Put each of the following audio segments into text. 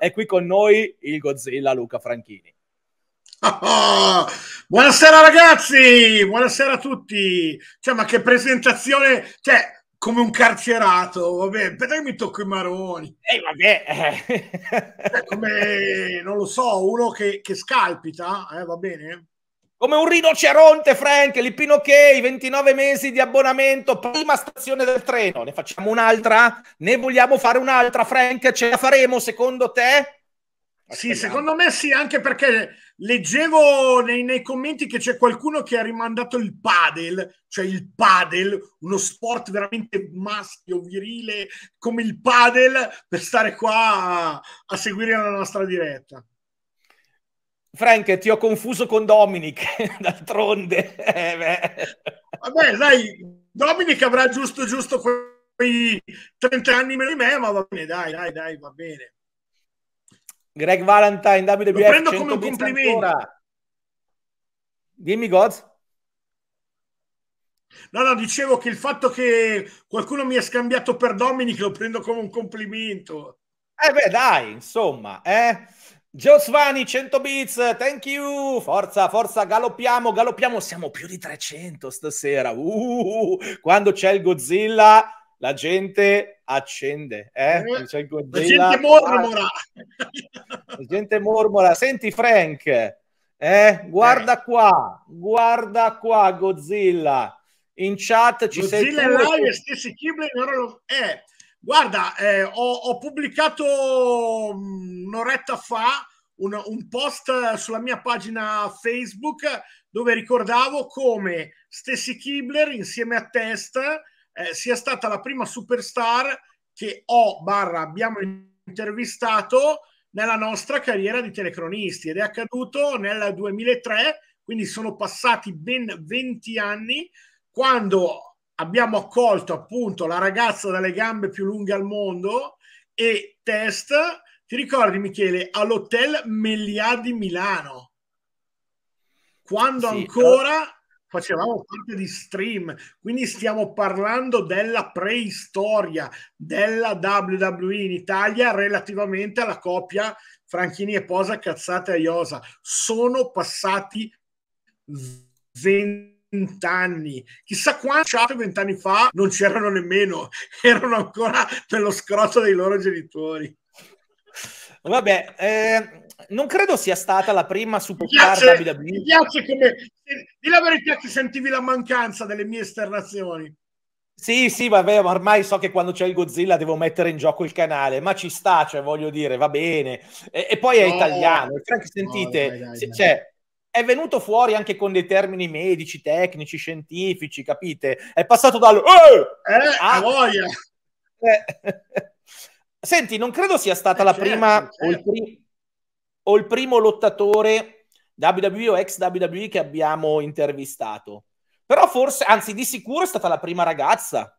È qui con noi il Godzilla Luca Franchini. Oh, Buonasera ragazzi, buonasera a tutti. Cioè, ma che presentazione, cioè, come un carcerato, vabbè, perché mi tocco i maroni? Eh, vabbè. Eh. Cioè, come, non lo so, uno che, che scalpita, eh, va bene? come un rinoceronte, Frank, il Pinochet, 29 mesi di abbonamento, prima stazione del treno, ne facciamo un'altra? Ne vogliamo fare un'altra, Frank? Ce la faremo secondo te? Sì, secondo me sì, anche perché leggevo nei, nei commenti che c'è qualcuno che ha rimandato il padel, cioè il padel, uno sport veramente maschio, virile, come il padel, per stare qua a, a seguire la nostra diretta. Frank, ti ho confuso con Dominic, d'altronde. Eh, Vabbè, dai, Dominic avrà giusto, giusto quei 30 anni meno di me, ma va bene, dai, dai, dai, va bene. Greg Valentine, WBF, Lo prendo come un complimento. Ancora. Dimmi, Goz. No, no, dicevo che il fatto che qualcuno mi ha scambiato per Dominic lo prendo come un complimento. Eh beh, dai, insomma, eh? Giosvani 100 bits, thank you, forza, forza, galoppiamo, galoppiamo, siamo più di 300 stasera, uh, quando c'è il Godzilla la gente accende, eh? eh c'è il Godzilla, la gente mormora, la gente mormora, senti Frank, eh? guarda eh. qua, guarda qua Godzilla, in chat ci Godzilla sei... Godzilla è live, stessi Kibler, eh, Guarda, eh, ho, ho, pubblicato mm, un'oretta fa un, un, post sulla mia pagina Facebook dove ricordavo come Stessi Kibler insieme a Test eh, sia stata la prima superstar che ho barra abbiamo intervistato nella nostra carriera di telecronisti ed è accaduto nel 2003, quindi sono passati ben 20 anni quando abbiamo accolto appunto la ragazza dalle gambe più lunghe al mondo e test, ti ricordi Michele, all'hotel Melià di Milano, quando sì, ancora eh. facevamo parte di stream, quindi stiamo parlando della preistoria della WWE in Italia relativamente alla coppia Franchini e Posa cazzate a Iosa. Sono passati 20 vent'anni, chissà quanti cioè, vent'anni fa non c'erano nemmeno, erano ancora nello scrotto dei loro genitori. Vabbè, eh, non credo sia stata la prima superstar mi piace, WWE. Mi piace come, di la verità che sentivi la mancanza delle mie esternazioni. Sì, sì, vabbè, ma ormai so che quando c'è il Godzilla devo mettere in gioco il canale, ma ci sta, cioè voglio dire, va bene. E, e poi è no, italiano, sentite, no, dai, dai, dai. cioè, è venuto fuori anche con dei termini medici, tecnici, scientifici, capite? È passato dal... Eh, eh a... Ah, voglia! Eh. Senti, non credo sia stata eh, la certo, prima certo. O, il certo. prim- o, il primo lottatore WWE o ex WWE che abbiamo intervistato. Però forse, anzi di sicuro è stata la prima ragazza.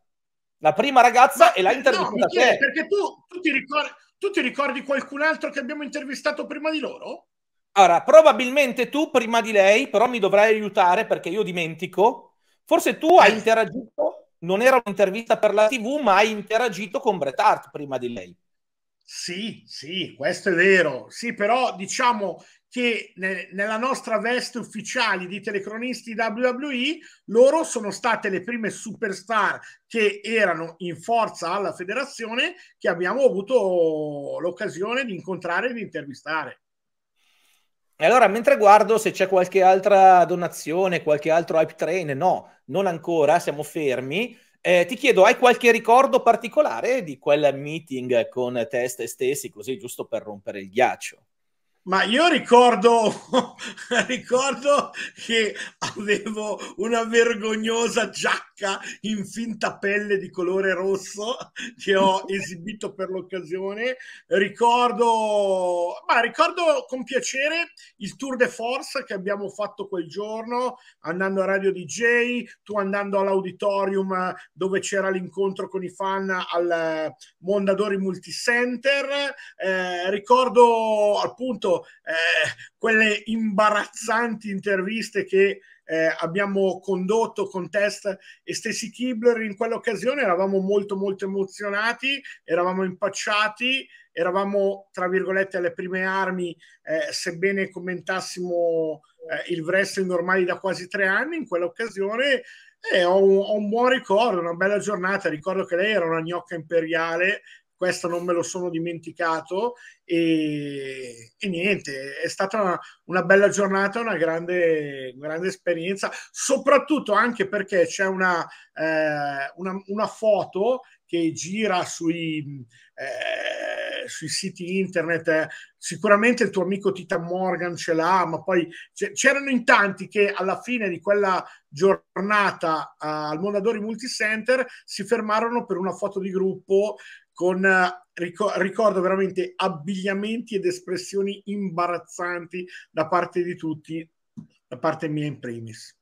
La prima ragazza Ma, e l'ha intervistata no, Perché tu, tu, ti ricordi, tu ti ricordi qualcun altro che abbiamo intervistato prima di loro? Allora, probabilmente tu prima di lei, però mi dovrai aiutare perché io dimentico. Forse tu hai eh. interagito, non era un'intervista per la TV, ma hai interagito con Bret Hart prima di lei. Sì, sì, questo è vero. Sì, però diciamo che ne, nella nostra veste ufficiale di telecronisti WWE, loro sono state le prime superstar che erano in forza alla federazione che abbiamo avuto l'occasione di incontrare e di intervistare. E allora, mentre guardo se c'è qualche altra donazione, qualche altro hype train, no, non ancora, siamo fermi. Eh, ti chiedo, hai qualche ricordo particolare di quel meeting con te e stessi, così giusto per rompere il ghiaccio? Ma io ricordo, ricordo che avevo una vergognosa giacca giacca in finta pelle di colore rosso che ho esibito per l'occasione. Ricordo, ma ricordo con piacere il tour de force che abbiamo fatto quel giorno, andando a Radio DJ, tu andando all'auditorium eh, dove c'era l'incontro con i fan al eh, Mondadori Multicenter. Eh, ricordo appunto eh, quelle imbarazzanti interviste che eh, abbiamo condotto con Test e Stessi Kibler in quell'occasione eravamo molto molto emozionati, eravamo impacciati, eravamo tra virgolette alle prime armi, eh, sebbene commentassimo eh, il wrestling ormai da quasi tre anni in quell'occasione. Eh, ho un, ho, un, buon ricordo, una bella giornata. Ricordo che lei era una gnocca imperiale questo non me lo sono dimenticato e, e niente, è stata una, una, bella giornata, una grande, grande esperienza, soprattutto anche perché c'è una, eh, una, una foto che gira sui, eh, sui siti internet. Sicuramente il tuo amico Tita Morgan ce l'ha, ma poi c'erano in tanti che alla fine di quella giornata eh, al Mondadori Multicenter si fermarono per una foto di gruppo con ricordo veramente abbigliamenti ed espressioni imbarazzanti da parte di tutti, da parte mia in primis.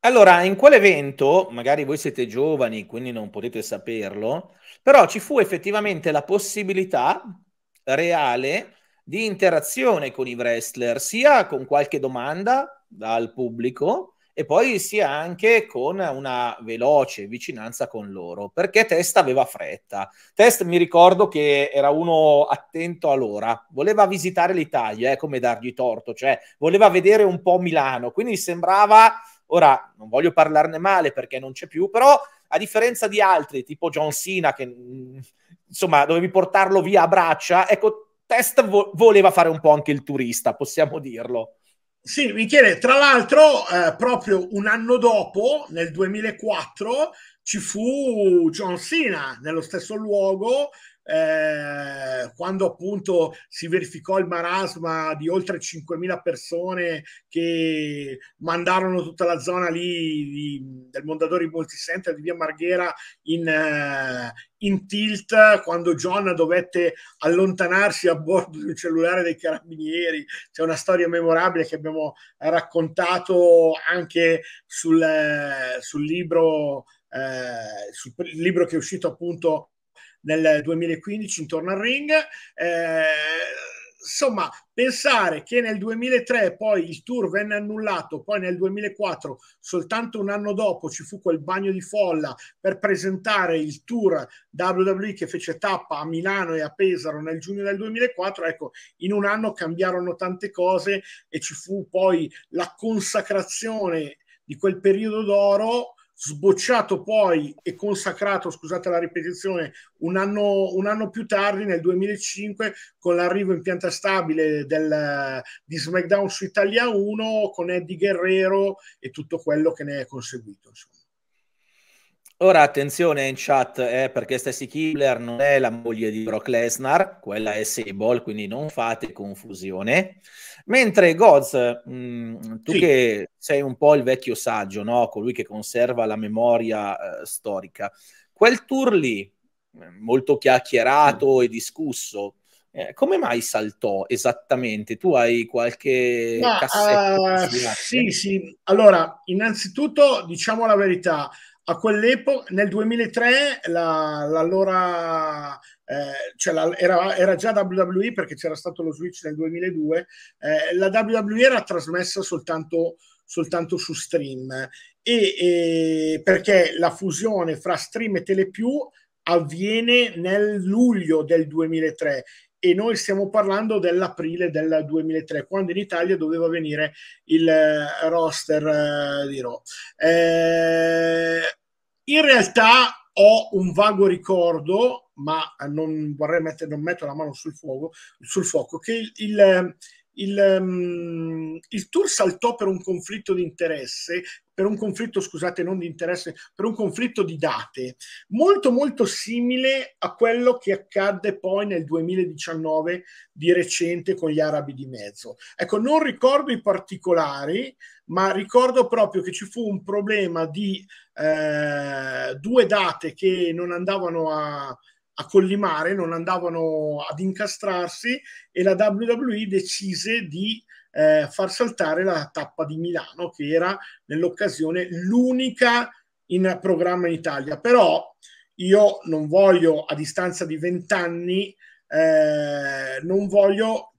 Allora, in quell'evento, magari voi siete giovani, quindi non potete saperlo, però ci fu effettivamente la possibilità reale di interazione con i wrestler, sia con qualche domanda dal pubblico, e poi sia anche con una veloce vicinanza con loro, perché Test aveva fretta. Test mi ricordo che era uno attento all'ora, voleva visitare l'Italia, eh, come dargli torto, cioè voleva vedere un po' Milano, quindi sembrava, ora non voglio parlarne male perché non c'è più, però a differenza di altri, tipo John Cena, che mm, insomma dovevi portarlo via a braccia, ecco, Test vo- voleva fare un po' anche il turista, possiamo dirlo. Sì, Michele, tra l'altro eh, proprio un anno dopo, nel 2004, ci fu John Cena nello stesso luogo eh, quando appunto si verificò il marasma di oltre 5.000 persone che mandarono tutta la zona lì di, del Mondadori Multicenter di via Marghera in, eh, in tilt quando John dovette allontanarsi a bordo di un cellulare dei carabinieri. C'è una storia memorabile che abbiamo raccontato anche sul, eh, sul libro. Eh, sul libro che è uscito appunto nel 2015 intorno al ring. Eh, insomma, pensare che nel 2003 poi il tour venne annullato, poi nel 2004, soltanto un anno dopo, ci fu quel bagno di folla per presentare il tour WWE che fece tappa a Milano e a Pesaro nel giugno del 2004, ecco, in un anno cambiarono tante cose e ci fu poi la consacrazione di quel periodo d'oro sbocciato poi e consacrato, scusate la ripetizione, un anno, un anno più tardi, nel 2005, con l'arrivo in pianta stabile del, di SmackDown su Italia 1, con Eddie Guerrero e tutto quello che ne è conseguito. Insomma. Ora attenzione in chat eh, perché Stacy Kibler non è la moglie di Brock Lesnar, quella è Sable, quindi non fate confusione. Mentre Goz, mm, tu sì. che sei un po' il vecchio saggio, no? colui che conserva la memoria eh, storica, quel tour lì, mm, molto chiacchierato mm. e discusso, eh, come mai saltò esattamente? Tu hai qualche no, cassetto? Uh, sì, sì. Allora, innanzitutto diciamo la verità, a quell'epoca, nel 2003, la, l'allora eh, cioè la, era, era, già WWE perché c'era stato lo switch nel 2002, eh, la WWE era trasmessa soltanto, soltanto su stream e, e, perché la fusione fra stream e Telepiù avviene nel luglio del 2003 e noi stiamo parlando dell'aprile del 2003 quando in Italia doveva venire il eh, roster eh, di Raw eh, in realtà ho un vago ricordo, ma non vorrei mettere, non metto la mano sul fuoco, sul fuoco che il, il il, um, il tour saltò per un conflitto di interesse, per un conflitto, scusate, non di interesse, per un conflitto di date, molto molto simile a quello che accadde poi nel 2019 di recente con gli arabi di mezzo. Ecco, non ricordo i particolari, ma ricordo proprio che ci fu un problema di eh, due date che non andavano a a collimare, non andavano ad incastrarsi e la WWE decise di eh, far saltare la tappa di Milano, che era nell'occasione l'unica in programma in Italia. Però io non voglio, a distanza di vent'anni, eh, non voglio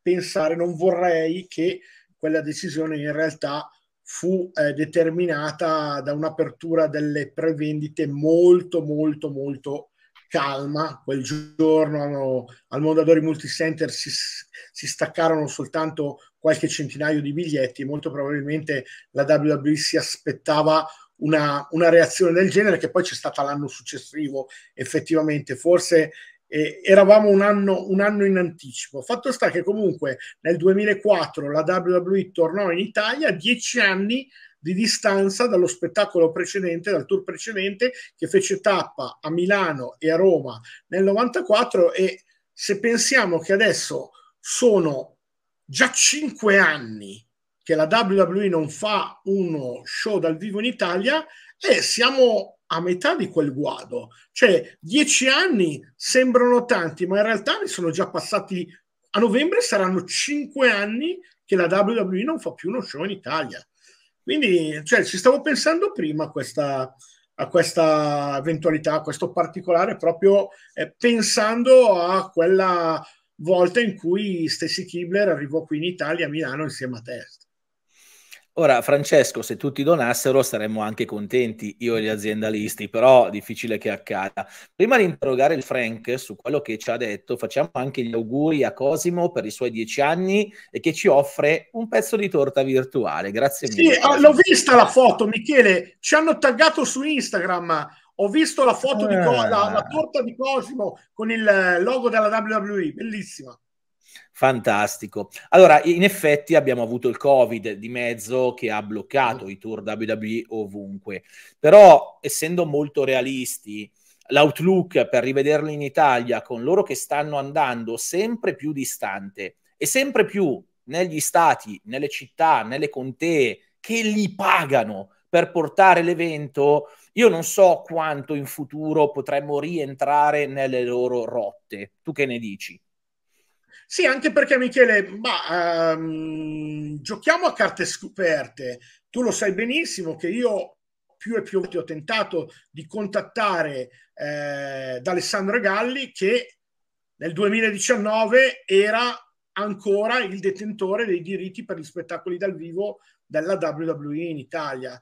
pensare, non vorrei che quella decisione in realtà fu eh, determinata da un'apertura delle prevendite molto, molto, molto calma, quel giorno hanno, al Mondadori Multicenter si, si staccarono soltanto qualche centinaio di biglietti, molto probabilmente la WWE si aspettava una, una, reazione del genere che poi c'è stata l'anno successivo effettivamente forse eh, eravamo un anno, un anno, in anticipo fatto sta che comunque nel 2004 la WWE tornò in Italia dieci anni di distanza dallo spettacolo precedente, dal tour precedente che fece tappa a Milano e a Roma nel 94 e se pensiamo che adesso sono già cinque anni che la WWE non fa uno show dal vivo in Italia e eh, siamo a metà di quel guado. Cioè, dieci anni sembrano tanti, ma in realtà ne sono già passati. A novembre saranno cinque anni che la WWE non fa più uno show in Italia. Quindi cioè, ci stavo pensando prima a questa, a questa eventualità, a questo particolare, proprio eh, pensando a quella volta in cui Stacy Kibler arrivò qui in Italia, a Milano, insieme a te. Ora, Francesco, se tutti donassero saremmo anche contenti, io e gli aziendalisti, però difficile che accada. Prima di interrogare il Frank su quello che ci ha detto, facciamo anche gli auguri a Cosimo per i suoi dieci anni e che ci offre un pezzo di torta virtuale. Grazie mille. Ah, sì, l'ho vista la foto, Michele, ci hanno taggato su Instagram. Ho visto la foto di Co- la, la ah. torta di Cosimo con il logo della WWE, bellissima. Fantastico. Allora, in effetti abbiamo avuto il Covid di mezzo che ha bloccato mm. i tour WWE ovunque, però essendo molto realisti, l'outlook per rivederli in Italia con loro che stanno andando sempre più distante e sempre più negli stati, nelle città, nelle contee che li pagano per portare l'evento, io non so quanto in futuro potremmo rientrare nelle loro rotte. Tu che ne dici? Sì, anche perché Michele, ma um, giochiamo a carte scoperte. Tu lo sai benissimo che io più e più volte ho tentato di contattare eh, D'Alessandro Galli che nel 2019 era ancora il detentore dei diritti per gli spettacoli dal vivo della WWE in Italia.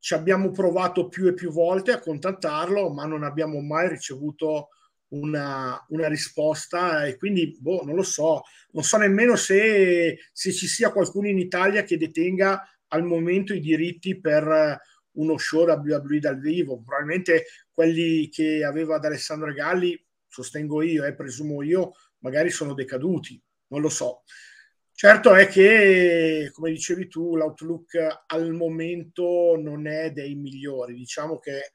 Ci abbiamo provato più e più volte a contattarlo, ma non abbiamo mai ricevuto una, una risposta e quindi boh, non lo so, non so nemmeno se, se ci sia qualcuno in Italia che detenga al momento i diritti per eh, uno show da WWE dal vivo, probabilmente quelli che aveva ad Alessandro Galli, sostengo io e eh, presumo io, magari sono decaduti, non lo so. Certo è che, come dicevi tu, l'outlook al momento non è dei migliori, diciamo che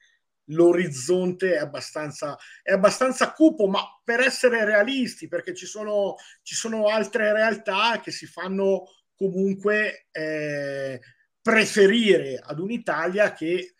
l'orizzonte è abbastanza, è abbastanza cupo, ma per essere realisti, perché ci sono, ci sono altre realtà che si fanno comunque eh, preferire ad un'Italia che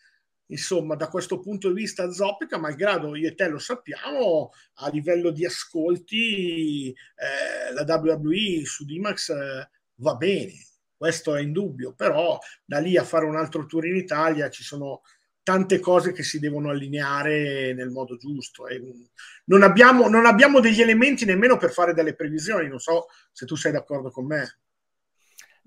insomma, da questo punto di vista zoppica, malgrado io e te lo sappiamo, a livello di ascolti eh, la WWE su Dimax eh, va bene, questo è indubbio, però da lì a fare un altro tour in Italia ci sono tante cose che si devono allineare nel modo giusto. Mm, non abbiamo, non abbiamo degli elementi nemmeno per fare delle previsioni, non so se tu sei d'accordo con me.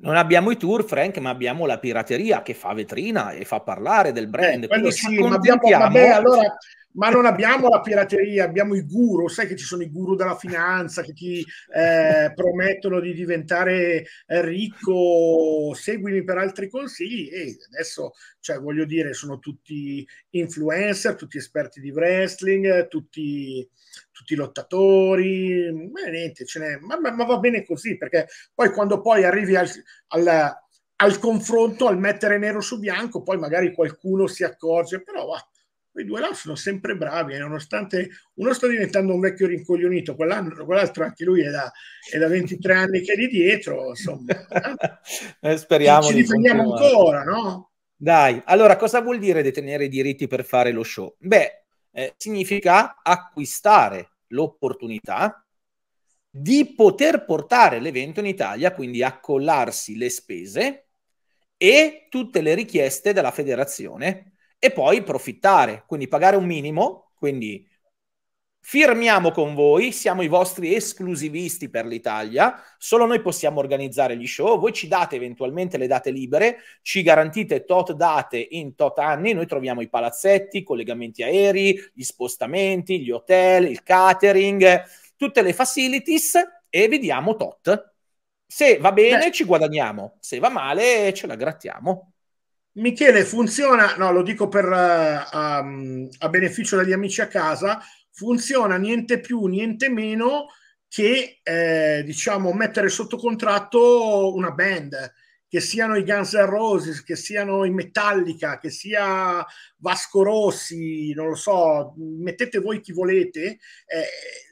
Non abbiamo i tour, Frank, ma abbiamo la pirateria che fa vetrina e fa parlare del eh, brand. Eh, sì, ma, abbiamo, vabbè, allora, ma, non abbiamo la pirateria, abbiamo i guru. Sai che ci sono i guru della finanza che ti eh, promettono di diventare eh, ricco, seguimi per altri consigli. E adesso, cioè, voglio dire, sono tutti influencer, tutti esperti di wrestling, tutti tutti i lottatori, ma niente, ce n'è, ma, ma, ma, va bene così, perché poi quando poi arrivi al, al, al, confronto, al mettere nero su bianco, poi magari qualcuno si accorge, però va, quei due là sono sempre bravi, e eh, nonostante uno sta diventando un vecchio rincoglionito, quell'altro anche lui è da, è da 23 anni che è lì dietro, insomma. Noi eh, speriamo. Ci, ci difendiamo ancora, no? Dai, allora cosa vuol dire detenere i diritti per fare lo show? Beh, eh, significa acquistare l'opportunità di poter portare l'evento in Italia, quindi accollarsi le spese e tutte le richieste della federazione e poi profittare, quindi pagare un minimo, quindi firmiamo con voi, siamo i vostri esclusivisti per l'Italia, solo noi possiamo organizzare gli show, voi ci date eventualmente le date libere, ci garantite tot date in tot anni, noi troviamo i palazzetti, i collegamenti aerei, gli spostamenti, gli hotel, il catering, tutte le facilities e vi diamo tot. Se va bene Beh. ci guadagniamo, se va male ce la grattiamo. Michele, funziona, no, lo dico per, uh, um, a beneficio degli amici a casa, funziona niente più, niente meno che eh, diciamo mettere sotto contratto una band che siano i Guns N' Roses, che siano i Metallica, che sia Vasco Rossi, non lo so, mettete voi chi volete, eh,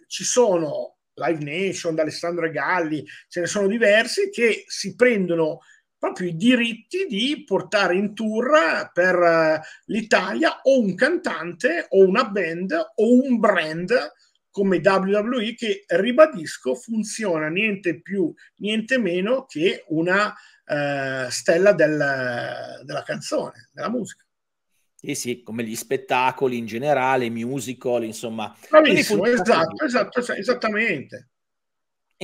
ci sono Live Nation, Alessandro Galli, ce ne sono diversi che si prendono proprio i diritti di portare in tour eh, per eh, l'Italia o un cantante o una band o un brand come WWE che ribadisco funziona niente più niente meno che una eh, stella del, della canzone, della musica. Sì, sì, come gli spettacoli in generale, musical, insomma. Bravissimo, esatto, esatto, esattamente.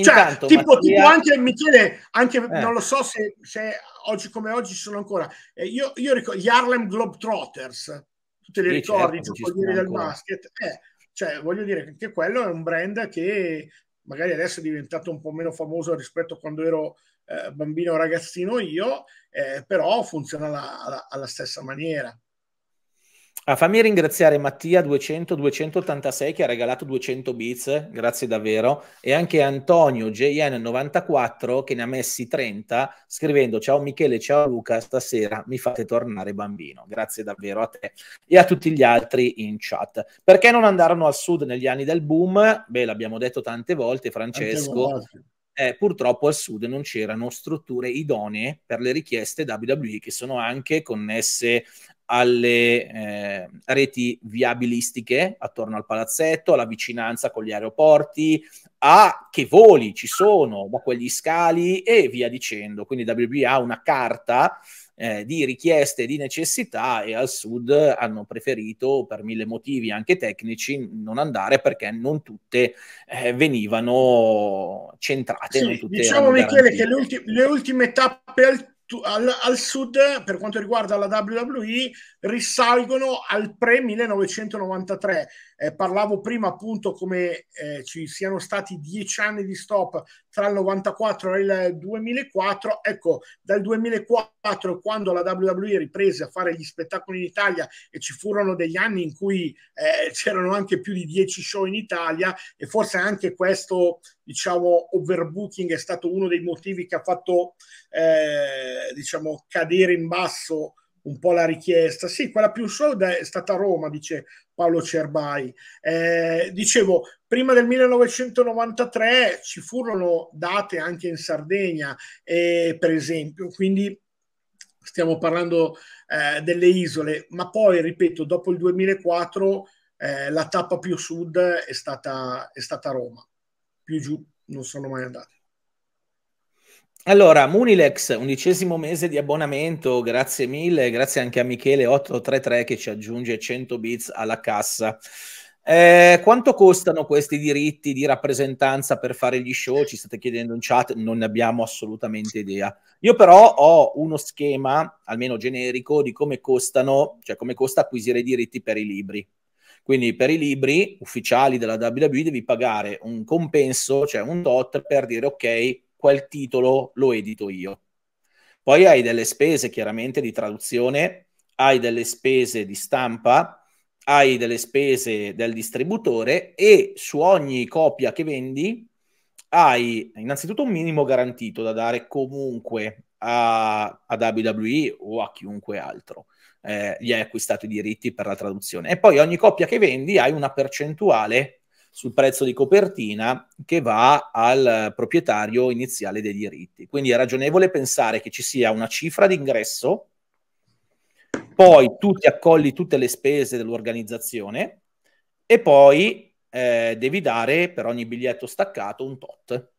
Cioè, Intanto, tipo, Mattia... tipo, anche Michele, anche, eh. non lo so se, se, oggi come oggi ci sono ancora. Eh, io, io, ricordo gli Harlem Globetrotters, tu te li sì, ricordi, certo, giocolieri del ancora. basket. Eh, cioè, voglio dire che quello è un brand che magari adesso è diventato un po' meno famoso rispetto a quando ero eh, bambino o ragazzino io, eh, però funziona alla, alla, alla stessa maniera. Ah, fammi ringraziare Mattia 200 286 che ha regalato 200 bits, grazie davvero, e anche Antonio JN94 che ne ha messi 30 scrivendo ciao Michele, ciao Luca, stasera mi fate tornare bambino. Grazie davvero a te e a tutti gli altri in chat. Perché non andarono al sud negli anni del boom? Beh, l'abbiamo detto tante volte Francesco. eh, purtroppo al sud non c'erano strutture idonee per le richieste WWE che sono anche connesse alle eh, reti viabilistiche attorno al palazzetto, alla vicinanza con gli aeroporti, a che voli ci sono da quegli scali e via dicendo. Quindi WB ha una carta eh, di richieste e di necessità e al sud hanno preferito per mille motivi anche tecnici non andare perché non tutte eh, venivano centrate. Sì, tutte diciamo Michele garantite. che le, ulti- le ultime tappe al tu, al, al, sud, per quanto riguarda la WWE, risalgono al pre-1993. Eh, parlavo prima appunto come eh, ci siano stati dieci anni di stop tra il 94 e il 2004. Ecco, dal 2004, quando la WWE riprese a fare gli spettacoli in Italia e ci furono degli anni in cui eh, c'erano anche più di 10 show in Italia e forse anche questo, diciamo, overbooking è stato uno dei motivi che ha fatto, eh, diciamo, cadere in basso un po' la richiesta. Sì, quella più show è stata Roma, dice Paolo Cerbai. Eh, dicevo, prima del 1993 ci furono date anche in Sardegna, eh, per esempio, quindi stiamo parlando eh, delle isole, ma poi, ripeto, dopo il 2004 eh, la tappa più sud è stata, è stata Roma, più giù non sono mai andato. Allora, Munilex, undicesimo mese di abbonamento, grazie mille, grazie anche a Michele833 che ci aggiunge 100 bits alla cassa. Eh, quanto costano questi diritti di rappresentanza per fare gli show? Ci state chiedendo in chat, non ne abbiamo assolutamente idea. Io però ho uno schema, almeno generico, di come costano, cioè come costa acquisire i diritti per i libri. Quindi per i libri ufficiali della WWE devi pagare un compenso, cioè un tot, per dire ok, quel titolo lo edito io. Poi hai delle spese chiaramente di traduzione, hai delle spese di stampa, hai delle spese del distributore e su ogni copia che vendi hai innanzitutto un minimo garantito da dare comunque a, a WWE o a chiunque altro. Eh, gli hai acquistato i diritti per la traduzione. E poi ogni copia che vendi hai una percentuale sul prezzo di copertina che va al proprietario iniziale dei diritti. Quindi è ragionevole pensare che ci sia una cifra d'ingresso, poi tu ti accolli tutte le spese dell'organizzazione e poi eh, devi dare per ogni biglietto staccato un tot.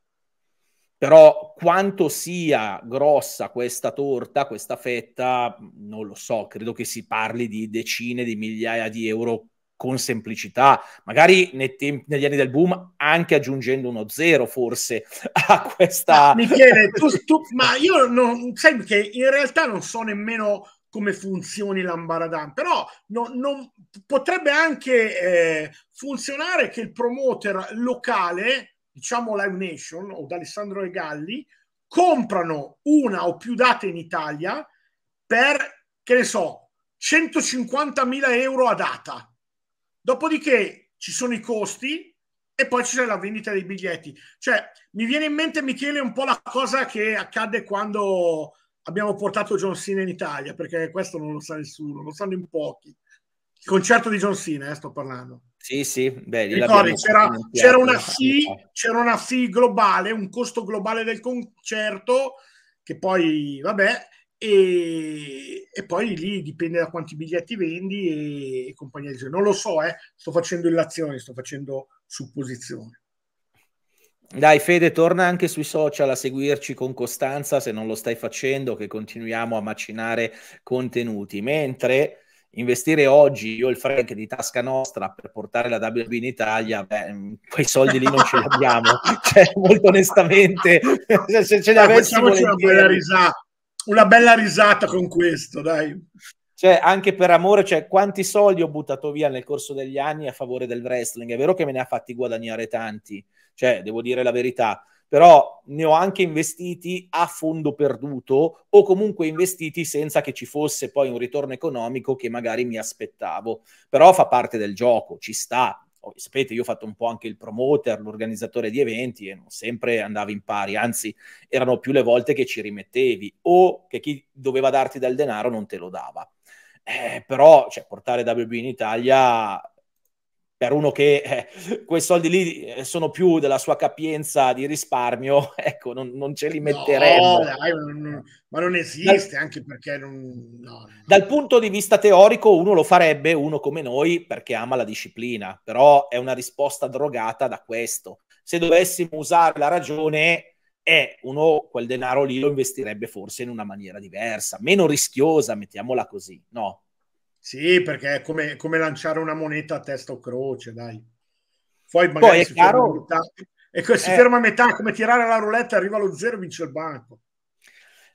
Però quanto sia grossa questa torta, questa fetta, non lo so, credo che si parli di decine di migliaia di euro con semplicità, magari nei negli anni del boom anche aggiungendo uno zero forse a questa... Ah, Michele, tu, tu, ma io non, sai che in realtà non so nemmeno come funzioni l'ambaradan, però no, non, potrebbe anche eh, funzionare che il promoter locale, diciamo Live Nation o d'Alessandro e Galli, comprano una o più date in Italia per, che ne so, 150.000 euro a data Dopodiché ci sono i costi e poi c'è la vendita dei biglietti. Cioè, mi viene in mente, Michele, un po' la cosa che accadde quando abbiamo portato John Cena in Italia, perché questo non lo sa nessuno, lo sanno in pochi. Il concerto di John Cena, eh, sto parlando. Sì, sì, beh, Ricordi, c'era, c'era, una fee, c'era una fee globale, un costo globale del concerto, che poi, vabbè, e, e, poi lì dipende da quanti biglietti vendi e, e compagnia di Non lo so, eh, sto facendo illazioni, sto facendo supposizioni. Dai Fede, torna anche sui social a seguirci con costanza se non lo stai facendo, che continuiamo a macinare contenuti. Mentre investire oggi io e il Frank di tasca nostra per portare la WB in Italia, beh, mm, quei soldi lì non ce li abbiamo. cioè, molto onestamente, se ce li avessimo... Facciamoci una bella risata una bella risata con questo, dai. Cioè, anche per amore, cioè, quanti soldi ho buttato via nel corso degli anni a favore del wrestling? È vero che me ne ha fatti guadagnare tanti, cioè, devo dire la verità, però ne ho anche investiti a fondo perduto o comunque investiti senza che ci fosse poi un ritorno economico che magari mi aspettavo. Però fa parte del gioco, ci sta, sapete, io ho fatto un po' anche il promoter, l'organizzatore di eventi e non sempre andavi in pari, anzi erano più le volte che ci rimettevi o che chi doveva darti del denaro non te lo dava. Eh, però cioè, portare WB in Italia per uno che eh, quei soldi lì eh, sono più della sua capienza di risparmio, ecco, non, non ce li metteremo. No, dai, non, ma non esiste, dal, anche perché non, no, Dal punto di vista teorico uno lo farebbe, uno come noi, perché ama la disciplina, però è una risposta drogata da questo. Se dovessimo usare la ragione, eh, uno quel denaro lì lo investirebbe forse in una maniera diversa, meno rischiosa, mettiamola così, no? Sì, perché è come, come lanciare una moneta a testa o croce, dai. Poi magari Poi è si, chiaro... metà, e si eh. ferma a metà, come tirare la roulette, arriva lo zero e vince il banco.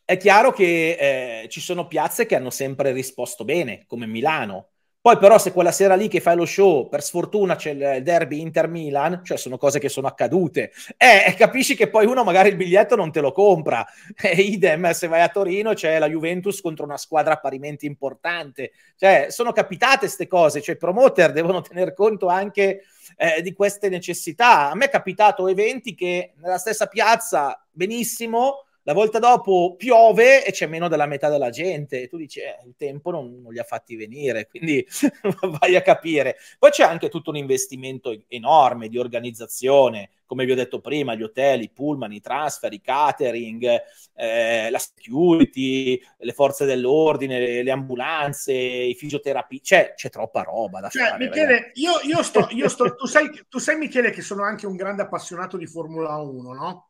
È chiaro che eh, ci sono piazze che hanno sempre risposto bene, come Milano, poi però se quella sera lì che fai lo show, per sfortuna c'è il derby Inter-Milan, cioè sono cose che sono accadute, eh, capisci che poi uno magari il biglietto non te lo compra. E eh, idem, eh, se vai a Torino c'è la Juventus contro una squadra parimenti importante. Cioè, sono capitate queste cose, cioè i promoter devono tener conto anche eh, di queste necessità. A me è capitato eventi che nella stessa piazza, benissimo, la volta dopo piove e c'è meno della metà della gente e tu dici eh, il tempo non, non li ha fatti venire, quindi vai a capire. Poi c'è anche tutto un investimento enorme di organizzazione, come vi ho detto prima, gli hotel, i pullman, i transfer, i catering, eh, la security, le forze dell'ordine, le, le ambulanze, i fisioterapisti, cioè, c'è troppa roba da cioè, fare. Michele, io, io, sto, io sto tu, sai, tu sai Michele che sono anche un grande appassionato di Formula 1, no?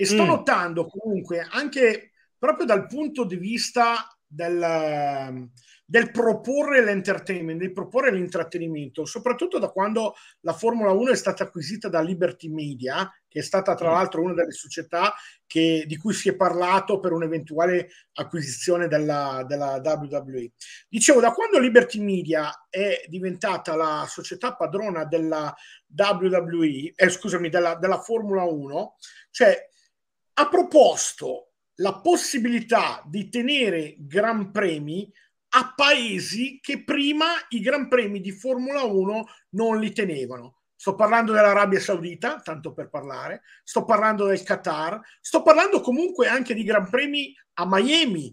E sto mm. notando comunque anche proprio dal punto di vista del, del proporre l'entertainment, del proporre l'intrattenimento, soprattutto da quando la Formula 1 è stata acquisita da Liberty Media, che è stata tra mm. l'altro una delle società che, di cui si è parlato per un'eventuale acquisizione della, della, WWE. Dicevo, da quando Liberty Media è diventata la società padrona della WWE, eh, scusami, della, della Formula 1, cioè ha proposto la possibilità di tenere gran premi a paesi che prima i gran premi di Formula 1 non li tenevano. Sto parlando dell'Arabia Saudita, tanto per parlare, sto parlando del Qatar, sto parlando comunque anche di gran premi a Miami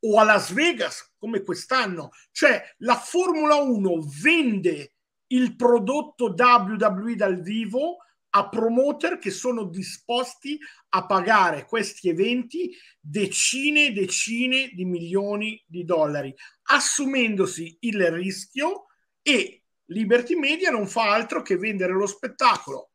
o a Las Vegas, come quest'anno. Cioè la Formula 1 vende il prodotto WWE dal vivo a promoter che sono disposti a pagare questi eventi decine e decine di milioni di dollari, assumendosi il rischio e Liberty Media non fa altro che vendere lo spettacolo.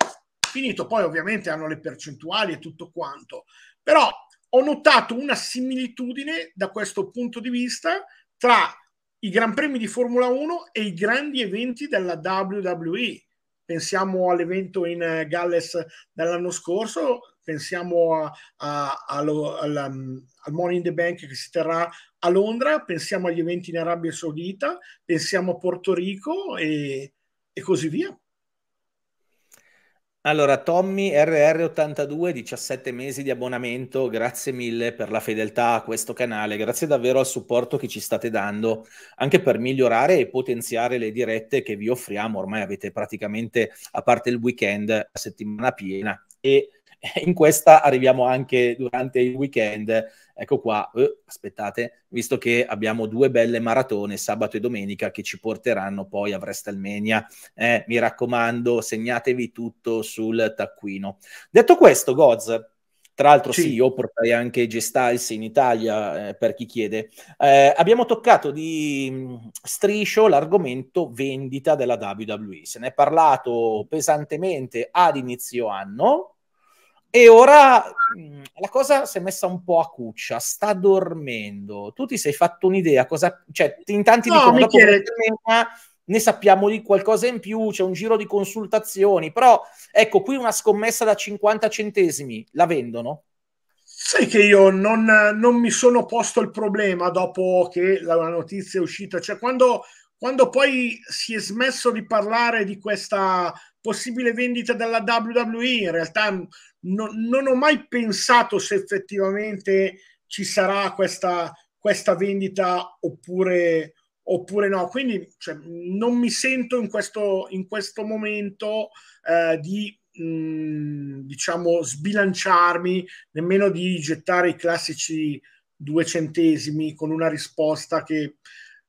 Finito, poi ovviamente hanno le percentuali e tutto quanto, però ho notato una similitudine da questo punto di vista tra i Gran Premi di Formula 1 e i grandi eventi della WWE pensiamo all'evento in eh, Galles dell'anno scorso, pensiamo a, a, allo, al, um, al Money in the Bank che si terrà a Londra, pensiamo agli eventi in Arabia Saudita, pensiamo a Porto Rico e, e così via. Allora, Tommy RR82, 17 mesi di abbonamento, grazie mille per la fedeltà a questo canale, grazie davvero al supporto che ci state dando, anche per migliorare e potenziare le dirette che vi offriamo, ormai avete praticamente, a parte il weekend, la settimana piena e in questa arriviamo anche durante il weekend. Ecco qua, eh, aspettate, visto che abbiamo due belle maratone sabato e domenica che ci porteranno poi a WrestleMania. Eh, mi raccomando, segnatevi tutto sul taccuino. Detto questo, Goz, tra l'altro, sì. sì, io porterei anche G-Styles in Italia eh, per chi chiede. Eh, abbiamo toccato di mh, mm, striscio l'argomento vendita della WWE. Se ne è parlato pesantemente ad inizio anno, e ora mm, la cosa si è messa un po' a cuccia, sta dormendo. Tu ti sei fatto un'idea? Cosa... Cioè, in tanti no, dicono, chiede... ne sappiamo di qualcosa in più, c'è un giro di consultazioni, però ecco, qui una scommessa da 50 centesimi, la vendono? Sai che io non, non mi sono posto il problema dopo che la notizia è uscita, cioè quando, quando poi si è smesso di parlare di questa possibile vendita dalla WWE. In realtà no, non ho mai pensato se effettivamente ci sarà questa, questa vendita oppure, oppure no. Quindi cioè, non mi sento in questo, in questo momento eh, di mm, diciamo sbilanciarmi nemmeno di gettare i classici due centesimi con una risposta che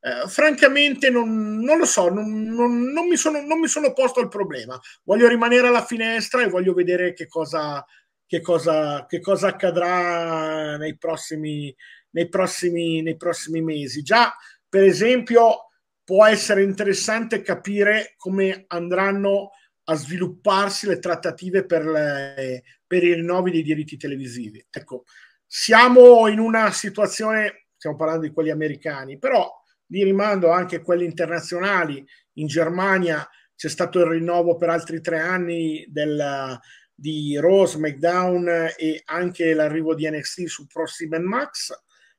eh, francamente non, non, lo so, non, non, mi sono, non, mi sono, posto al problema. Voglio rimanere alla finestra e voglio vedere che cosa, che cosa, che cosa accadrà nei prossimi, nei, prossimi, nei prossimi mesi. Già, per esempio, può essere interessante capire come andranno a svilupparsi le trattative per, le, per i rinnovi dei diritti televisivi. Ecco, siamo in una situazione, stiamo parlando di quelli americani, però li rimando anche quelli internazionali. In Germania c'è stato il rinnovo per altri tre anni del, di Rose, McDown e anche l'arrivo di NXT su Proximen Max.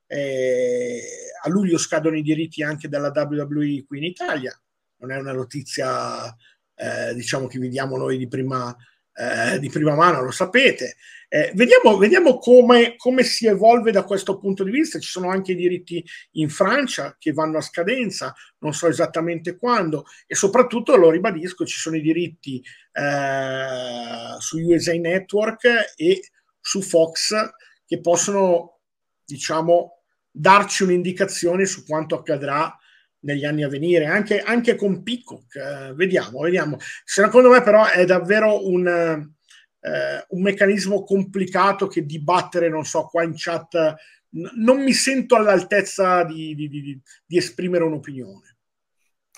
Eh, a luglio scadono i diritti anche della WWE qui in Italia. Non è una notizia, eh, diciamo, che vediamo noi di prima eh, di prima mano, lo sapete. Eh, vediamo, vediamo come, come, si evolve da questo punto di vista. Ci sono anche i diritti in Francia che vanno a scadenza, non so esattamente quando, e soprattutto, lo ribadisco, ci sono i diritti eh, su USA Network e su Fox che possono, diciamo, darci un'indicazione su quanto accadrà negli anni a venire, anche, anche con Peacock. Uh, vediamo, vediamo. Secondo me però è davvero un, uh, un, meccanismo complicato che dibattere, non so, qua in chat n- non mi sento all'altezza di, di, di, di esprimere un'opinione.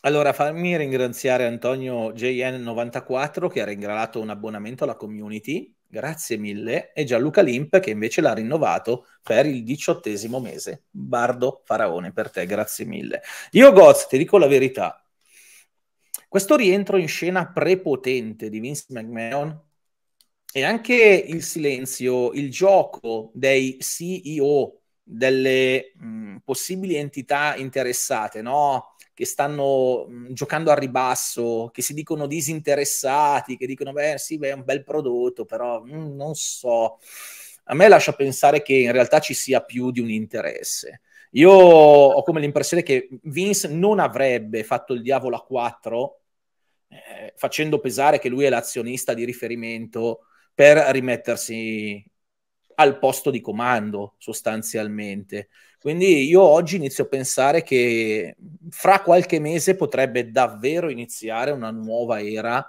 Allora, fammi ringraziare Antonio JN94 che ha regalato un abbonamento alla community Grazie mille. E Gianluca Limp che invece l'ha rinnovato per il diciottesimo mese. Bardo Faraone per te, grazie mille. Io Goz, ti dico la verità. Questo rientro in scena prepotente di Vince McMahon e anche il silenzio, il gioco dei CEO delle mh, mm, possibili entità interessate, no? che stanno mh, mm, giocando a ribasso, che si dicono disinteressati, che dicono beh sì, beh, è un bel prodotto, però mh, mm, non so. A me lascia pensare che in realtà ci sia più di un interesse. Io ho come l'impressione che Vince non avrebbe fatto il diavolo a 4 eh, facendo pesare che lui è l'azionista di riferimento per rimettersi al posto di comando sostanzialmente. Quindi io oggi inizio a pensare che fra qualche mese potrebbe davvero iniziare una nuova era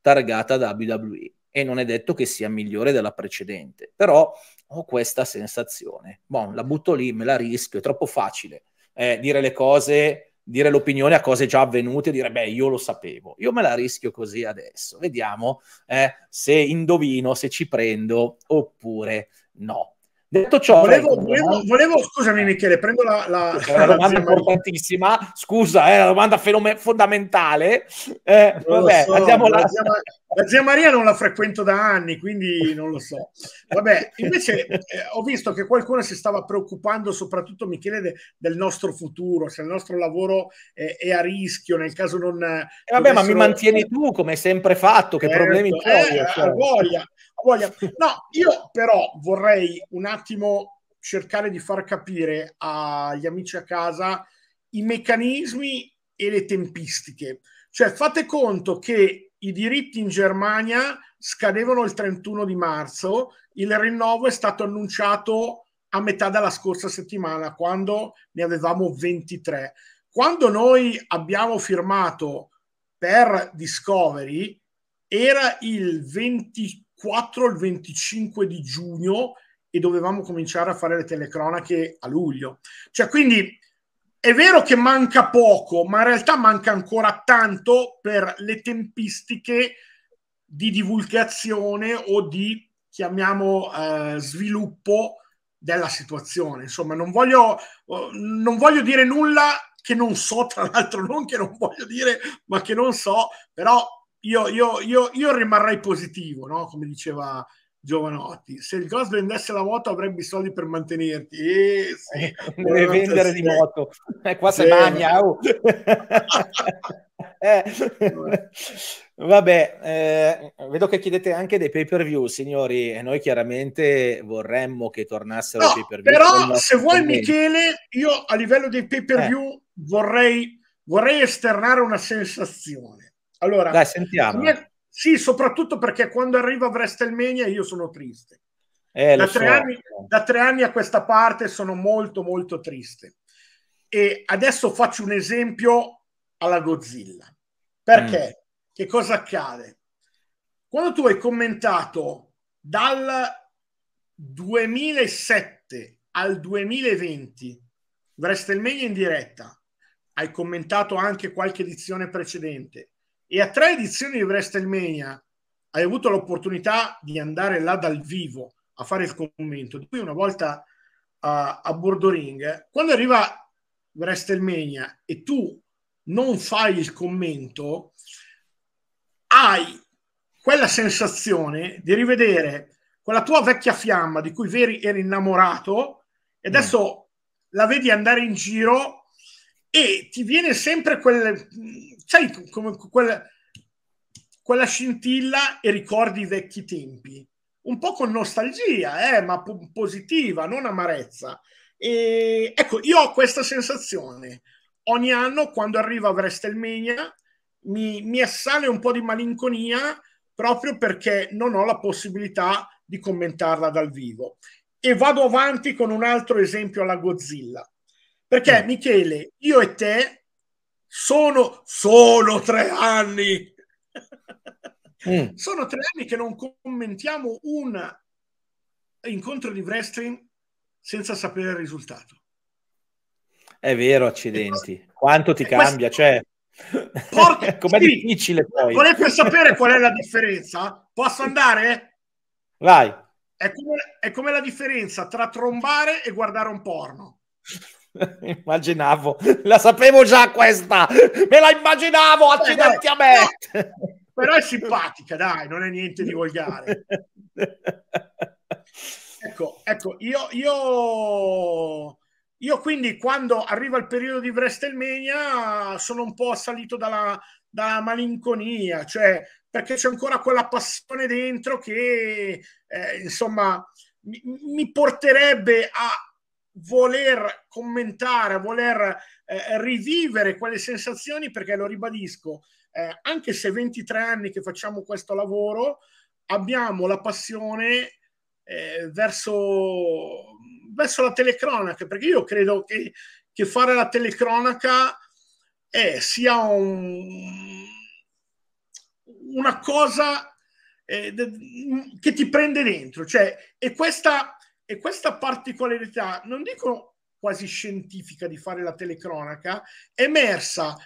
targata da WWE e non è detto che sia migliore della precedente, però ho questa sensazione. Bon, la butto lì, me la rischio, è troppo facile eh, dire le cose, dire l'opinione a cose già avvenute, dire beh io lo sapevo, io me la rischio così adesso, vediamo eh, se indovino, se ci prendo oppure No. Detto ciò, volevo, prego, volevo, volevo, scusami Michele, prendo la, la, la domanda importantissima, scusa, è eh, una domanda fenome- fondamentale. Eh, vabbè, so, andiamo la, zia, la zia Maria non la frequento da anni, quindi non lo so. Vabbè, invece eh, ho visto che qualcuno si stava preoccupando, soprattutto Michele, de, del nostro futuro, se il nostro lavoro è a rischio, nel caso non... Eh, vabbè, dovessero... ma mi mantieni tu come sempre fatto, che certo, problemi tu hai? Eh, cioè. voglia vogliamo. No, io però vorrei un attimo cercare di far capire agli amici a casa i meccanismi e le tempistiche. Cioè, fate conto che i diritti in Germania scadevano il 31 di marzo, il rinnovo è stato annunciato a metà della scorsa settimana, quando ne avevamo 23. Quando noi abbiamo firmato per Discovery, era il 24 4 al 25 di giugno e dovevamo cominciare a fare le telecronache a luglio. Cioè, quindi è vero che manca poco, ma in realtà manca ancora tanto per le tempistiche di divulgazione o di, chiamiamo, eh, sviluppo della situazione. Insomma, non voglio, non voglio dire nulla che non so, tra l'altro non che non voglio dire, ma che non so, però io, io, io, io rimarrei positivo, no? come diceva Giovanotti. Se il Ghost vendesse la moto avrebbe i soldi per mantenerti. Eh, sì, Deve vendere di moto. Eh, qua sì. si magna. Oh. eh. Vabbè, eh, vedo che chiedete anche dei pay per view, signori. E noi chiaramente vorremmo che tornassero no, i pay per view. Però, se vuoi, Michele, io a livello dei pay per view eh. vorrei, vorrei esternare una sensazione. Allora, Dai, sentiamo. Mia... Sì, soprattutto perché quando arriva WrestleMania io sono triste. Eh, da, tre so. anni, da tre anni a questa parte sono molto molto triste. E adesso faccio un esempio alla Godzilla. Perché? Mm. Che cosa accade? Quando tu hai commentato dal 2007 al 2020 WrestleMania in diretta, hai commentato anche qualche edizione precedente, e a tre edizioni di WrestleMania hai avuto l'opportunità di andare là dal vivo a fare il commento, di cui una volta a, a Bordo Ring, quando arriva WrestleMania e tu non fai il commento, hai quella sensazione di rivedere quella tua vecchia fiamma di cui eri innamorato e adesso mm. la vedi andare in giro e ti viene sempre quel, sai come quella, quella scintilla e ricordi i vecchi tempi, un po' con nostalgia, eh, ma po- positiva, non amarezza. E, ecco, io ho questa sensazione. Ogni anno, quando arriva WrestleMania, mi, mi assale un po' di malinconia proprio perché non ho la possibilità di commentarla dal vivo. E vado avanti con un altro esempio alla Godzilla. Perché, mm. Michele, io e te sono solo tre anni. Mm. Sono tre anni che non commentiamo un incontro di wrestling senza sapere il risultato. È vero, accidenti. Quanto ti cambia, cioè... Porca... Com'è sì. difficile poi. Volete sapere qual è la differenza? Posso andare? Vai. È come, è come la differenza tra trombare e guardare un porno. immaginavo, la sapevo già questa, me la immaginavo, accidenti a me. Però è simpatica, dai, non è niente di volgare. Ecco, ecco, io, io, io quindi quando arriva il periodo di WrestleMania sono un po' assalito dalla, dalla malinconia, cioè perché c'è ancora quella passione dentro che, eh, insomma, mi, mi porterebbe a, voler commentare, voler eh, rivivere quelle sensazioni, perché lo ribadisco, eh, anche se 23 anni che facciamo questo lavoro, abbiamo la passione eh, verso, verso la telecronaca, perché io credo che, che fare la telecronaca è, eh, sia un, una cosa eh, che ti prende dentro, cioè, e questa e questa particolarità, non dico quasi scientifica di fare la telecronaca, è emersa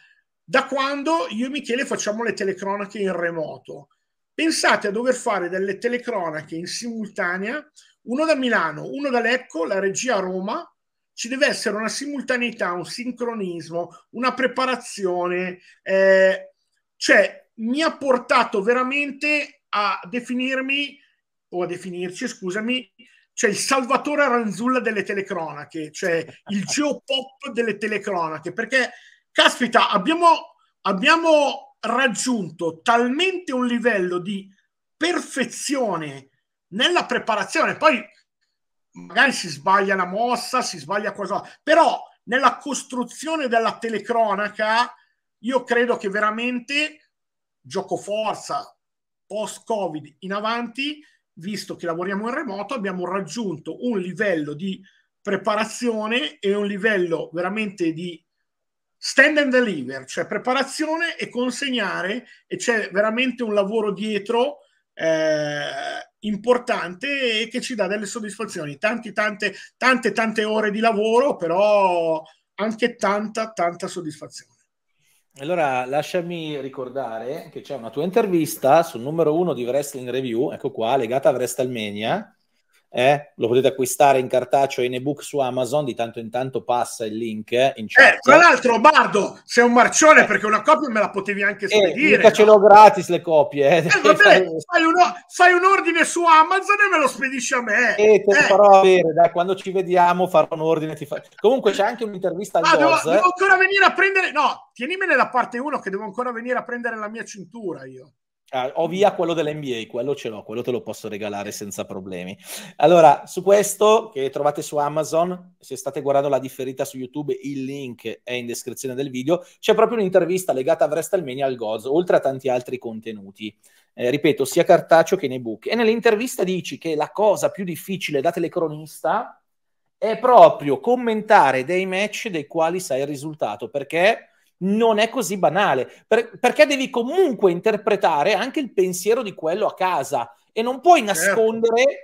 da quando io e Michele facciamo le telecronache in remoto. Pensate a dover fare delle telecronache in simultanea, uno da Milano, uno da Lecco, la regia a Roma, ci deve essere una simultaneità, un sincronismo, una preparazione, eh, cioè mi ha portato veramente a definirmi o a definirci, scusami, cioè il Salvatore Ranzulla delle telecronache, cioè il geopop delle telecronache, perché caspita, abbiamo, abbiamo raggiunto talmente un livello di perfezione nella preparazione, poi magari si sbaglia la mossa, si sbaglia qualcosa, però nella costruzione della telecronaca io credo che veramente gioco forza post covid in avanti visto che lavoriamo in remoto, abbiamo raggiunto un livello di preparazione e un livello veramente di stand and deliver, cioè preparazione e consegnare, e c'è veramente un lavoro dietro eh, importante e che ci dà delle soddisfazioni. Tanti, tante, tante, tante ore di lavoro, però anche tanta, tanta soddisfazione. Allora, lasciami ricordare che c'è una tua intervista sul numero uno di Wrestling Review, ecco qua, legata a WrestleMania, eh? lo potete acquistare in cartaceo e in ebook su Amazon, di tanto in tanto passa il link eh, in chat. Eh, tra l'altro Bardo, sei un marcione perché una copia me la potevi anche eh, spedire. Eh, ce l'ho gratis le copie. Eh. Eh, Vabbè, fai, uno, fai, un ordine su Amazon e me lo spedisci a me. E te lo farò avere, dai, quando ci vediamo farò un ordine. Fa... Comunque c'è anche un'intervista al ah, devo, devo, ancora venire a prendere... No, tienimene la parte 1 che devo ancora venire a prendere la mia cintura io. Ah, ho via mm. quello dell'NBA, quello ce l'ho, quello te lo posso regalare senza problemi. Allora, su questo che trovate su Amazon, se state guardando la differita su YouTube, il link è in descrizione del video, c'è proprio un'intervista legata a WrestleMania al Gozo, oltre a tanti altri contenuti. Eh, ripeto, sia cartaceo che nei book. E nell'intervista dici che la cosa più difficile da telecronista è proprio commentare dei match dei quali sai il risultato, perché non è così banale, per, perché devi comunque interpretare anche il pensiero di quello a casa e non puoi certo. nascondere certo.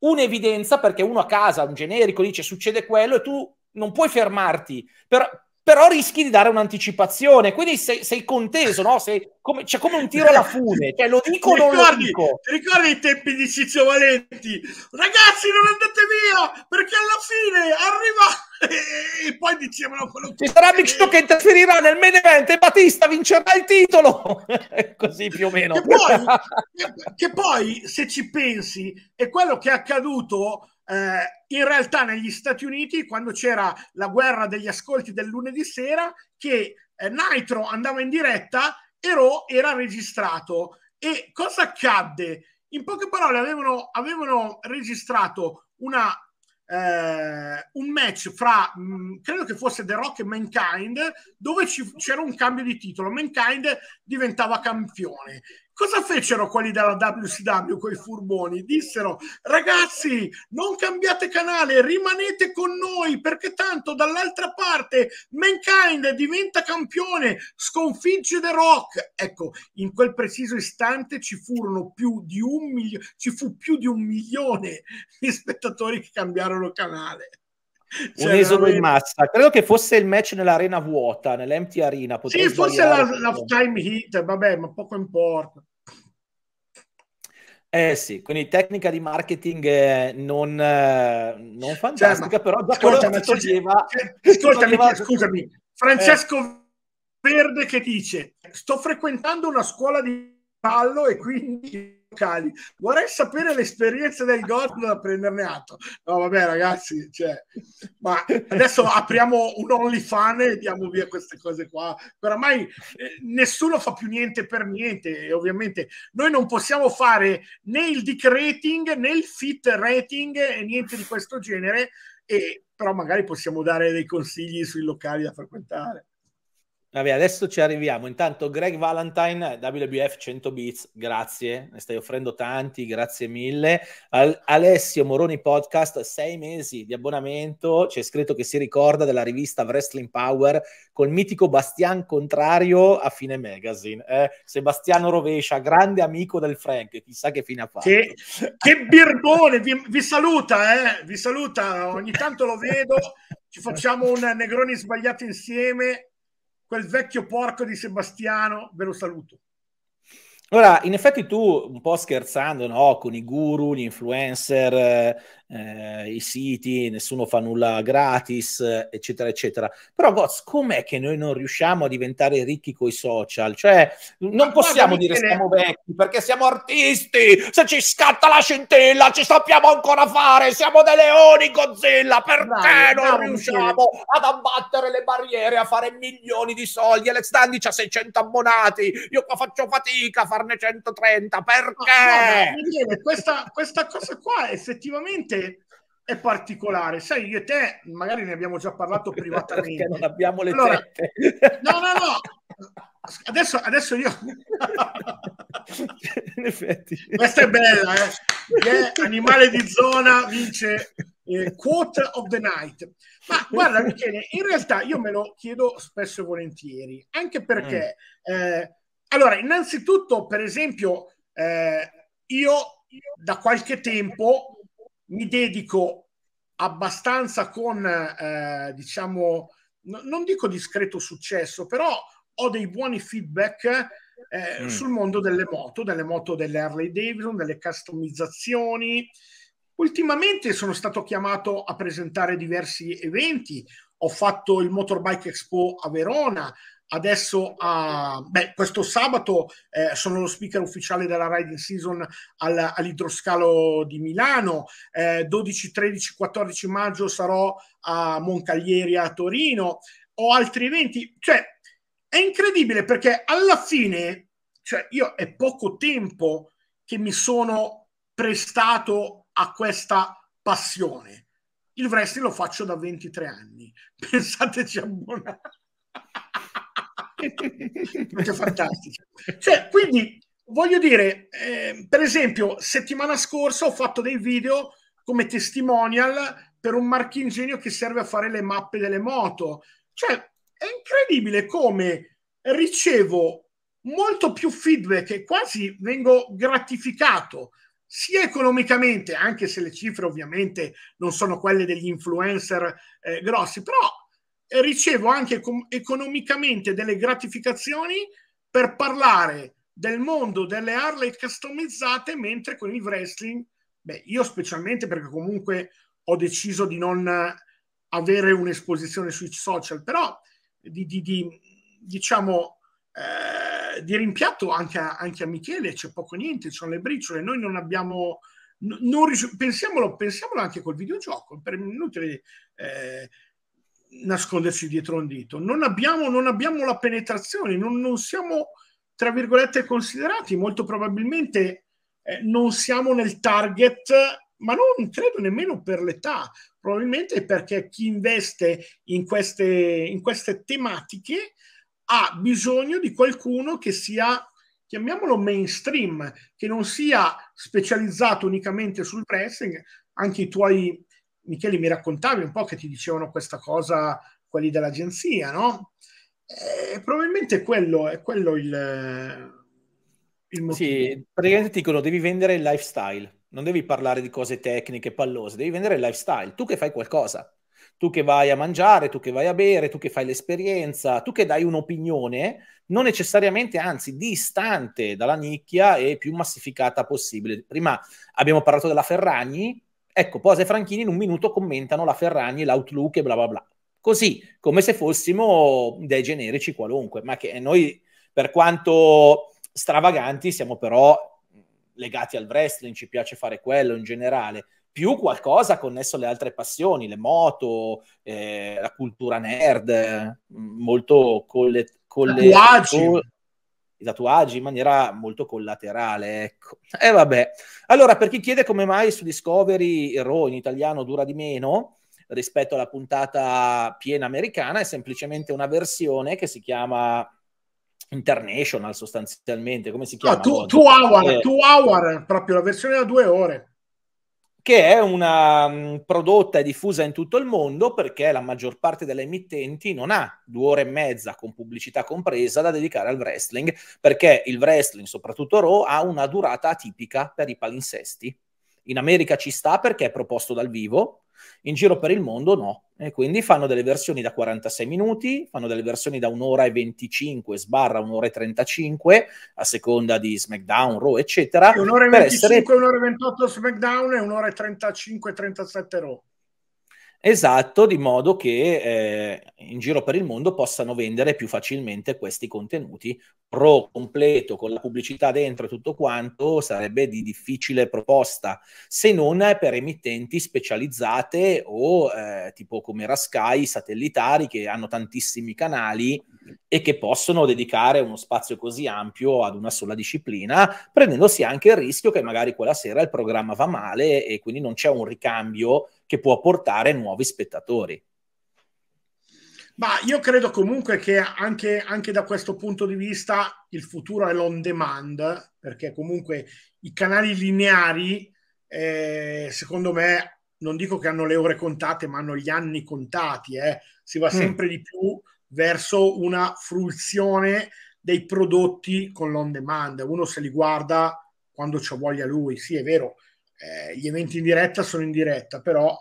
un'evidenza perché uno a casa, un generico, dice succede quello e tu non puoi fermarti, però, però rischi di dare un'anticipazione, quindi sei, sei conteso, no? sei, come, c'è come un tiro alla fune, cioè, lo dico o non ricordi, lo dico? Ti ricordi i tempi di Cizio Valenti? Ragazzi non andate via perché alla fine arriva e, poi dicevano quello che... Ci sarà Big che interferirà nel main event e Batista vincerà il titolo! Così più o meno. Che poi, che poi, se ci pensi, è quello che è accaduto eh, in realtà negli Stati Uniti quando c'era la guerra degli ascolti del lunedì sera che eh, Nitro andava in diretta e Raw era registrato. E cosa accadde? In poche parole avevano, avevano registrato una eh, un match fra, mh, mm, credo che fosse The Rock e Mankind, dove ci, c'era un cambio di titolo. Mankind diventava campione Cosa fecero quelli della WCW, quei furboni? Dissero, ragazzi, non cambiate canale, rimanete con noi, perché tanto dall'altra parte Mankind diventa campione, sconfigge The Rock. Ecco, in quel preciso istante ci furono più di un milione, ci fu più di un milione di spettatori che cambiarono canale. Cioè, un esodo in massa. Credo che fosse il match nell'arena vuota, nell'empty arena. Sì, forse la, la time hit, vabbè, ma poco importa. Eh sì, quindi tecnica di marketing eh, non, eh, non cioè, fantastica, cioè, però già cioè, ascoltami, quello toglieva, ascoltami, toglieva... scusami, eh. Francesco eh. Verde che dice sto frequentando una scuola di ballo e quindi locali. Vorrei sapere l'esperienza del Gordon da prenderne atto. No, vabbè, ragazzi, cioè, ma adesso apriamo un OnlyFans e diamo via queste cose qua. Oramai eh, nessuno fa più niente per niente e ovviamente noi non possiamo fare né il dick rating né il fit rating e niente di questo genere, e, però magari possiamo dare dei consigli sui locali da frequentare. Vabbè, adesso ci arriviamo. Intanto Greg Valentine, WBF 100 Beats, grazie, ne stai offrendo tanti, grazie mille. Al- Alessio Moroni Podcast, sei mesi di abbonamento, c'è scritto che si ricorda della rivista Wrestling Power col mitico Bastian Contrario a fine magazine. Eh, Sebastiano Rovescia, grande amico del Frank, chissà che fine ha fatto. Che, che birbone, vi, vi saluta, eh? vi saluta, ogni tanto lo vedo, ci facciamo un Negroni sbagliato insieme quel vecchio porco di Sebastiano, ve lo saluto. Allora, in effetti tu un po' scherzando, no? Con i guru, gli influencer, eh, eh, i siti, nessuno fa nulla gratis, eccetera, eccetera. Però, Goz, com'è che noi non riusciamo a diventare ricchi coi social? Cioè, non possiamo dire che siamo vecchi perché siamo artisti, se ci scatta la scintilla ci sappiamo ancora fare, siamo dei leoni Godzilla, perché Dai, non bravo, riusciamo bravo. ad abbattere le barriere, a fare milioni di soldi? Alex Dandy ha 600 abbonati, io qua faccio fatica a farne 130, perché? No, no, beh, questa, questa cosa qua effettivamente sé è particolare. Sai, io e te magari ne abbiamo già parlato privatamente. Perché non abbiamo le allora, tette. No, no, no. Adesso, adesso io... In effetti. Questa è bella, eh. Yeah, animale di zona vince eh, quote of the night. Ma guarda Michele, in realtà io me lo chiedo spesso e volentieri, anche perché... Mm. Eh, allora, innanzitutto, per esempio, eh, io da qualche tempo mi dedico abbastanza con, eh, diciamo, n- non dico discreto successo, però ho dei buoni feedback eh, mm. sul mondo delle moto, delle moto delle Harley Davidson, delle customizzazioni. Ultimamente sono stato chiamato a presentare diversi eventi, ho fatto il Motorbike Expo a Verona, adesso a, beh, questo sabato eh, sono lo speaker ufficiale della Riding Season al, all'idroscalo di Milano, eh, 12, 13, 14 maggio sarò a Moncaglieri a Torino, ho altri eventi, cioè è incredibile perché alla fine, cioè io è poco tempo che mi sono prestato a questa passione. Il wrestling lo faccio da 23 anni, pensateci abbonati. Perché fantastico. Cioè, quindi, voglio dire, eh, per esempio, settimana scorsa ho fatto dei video come testimonial per un marchingegno che serve a fare le mappe delle moto. Cioè, è incredibile come ricevo molto più feedback e quasi vengo gratificato sia economicamente, anche se le cifre ovviamente non sono quelle degli influencer eh, grossi, però ricevo anche economicamente delle gratificazioni per parlare del mondo delle Harley customizzate, mentre con il wrestling, beh, io specialmente perché comunque ho deciso di non avere un'esposizione sui social, però di, di, di diciamo eh, di rimpiatto anche a, anche a Michele, c'è poco niente, ci sono le briciole, noi non abbiamo non, pensiamolo, pensiamolo, anche col videogioco. Per inutile eh, nasconderci dietro un dito. Non abbiamo, non abbiamo la penetrazione, non, non, siamo, tra virgolette, considerati, molto probabilmente eh, non siamo nel target, ma non credo nemmeno per l'età, probabilmente perché chi investe in queste, in queste tematiche ha bisogno di qualcuno che sia chiamiamolo mainstream, che non sia specializzato unicamente sul pressing. anche i tuoi Michele, mi raccontavi un po' che ti dicevano questa cosa quelli dell'agenzia, no? E eh, probabilmente quello è quello il, eh, il motivo. Sì, praticamente ti dicono devi vendere il lifestyle, non devi parlare di cose tecniche, pallose, devi vendere il lifestyle, tu che fai qualcosa, tu che vai a mangiare, tu che vai a bere, tu che fai l'esperienza, tu che dai un'opinione non necessariamente, anzi, distante dalla nicchia e più massificata possibile. Prima abbiamo parlato della Ferragni, Ecco, Posa e Franchini in un minuto commentano la Ferragni, l'Outlook e bla bla bla. Così, come se fossimo dei generici qualunque, ma che noi, per quanto stravaganti, siamo però legati al wrestling, ci piace fare quello in generale, più qualcosa connesso alle altre passioni, le moto, eh, la cultura nerd, eh, molto Con le Tatuaggi i tatuaggi in maniera molto collaterale, ecco. E vabbè. Allora, per chi chiede come mai su Discovery il Raw in italiano dura di meno rispetto alla puntata piena americana, è semplicemente una versione che si chiama International sostanzialmente, come si chiama? No, two, two hour, eh, two hour, proprio la versione da due ore che è una prodotta e diffusa in tutto il mondo perché la maggior parte delle emittenti non ha due ore e mezza con pubblicità compresa da dedicare al wrestling, perché il wrestling, soprattutto Raw, ha una durata atipica per i palinsesti. In America ci sta perché è proposto dal vivo, in giro per il mondo no. E quindi fanno delle versioni da 46 minuti, fanno delle versioni da un'ora e 25, sbarra un'ora e 35, a seconda di SmackDown, Raw, eccetera. un'ora e 25, essere... un'ora e 28 SmackDown e un'ora e 35, 37 Raw. Esatto, di modo che eh, in giro per il mondo possano vendere più facilmente questi contenuti pro completo con la pubblicità dentro e tutto quanto sarebbe di difficile proposta se non per emittenti specializzate o eh, tipo come era Sky satellitari che hanno tantissimi canali e che possono dedicare uno spazio così ampio ad una sola disciplina prendendosi anche il rischio che magari quella sera il programma va male e quindi non c'è un ricambio che può portare nuovi spettatori. Ma io credo comunque che anche, anche, da questo punto di vista il futuro è l'on demand, perché comunque i canali lineari, eh, secondo me, non dico che hanno le ore contate, ma hanno gli anni contati. Eh. Si va mm. sempre mm. di più verso una fruizione dei prodotti con l'on demand. Uno se li guarda quando c'ha voglia lui, sì è vero, eh, gli eventi in diretta sono in diretta, però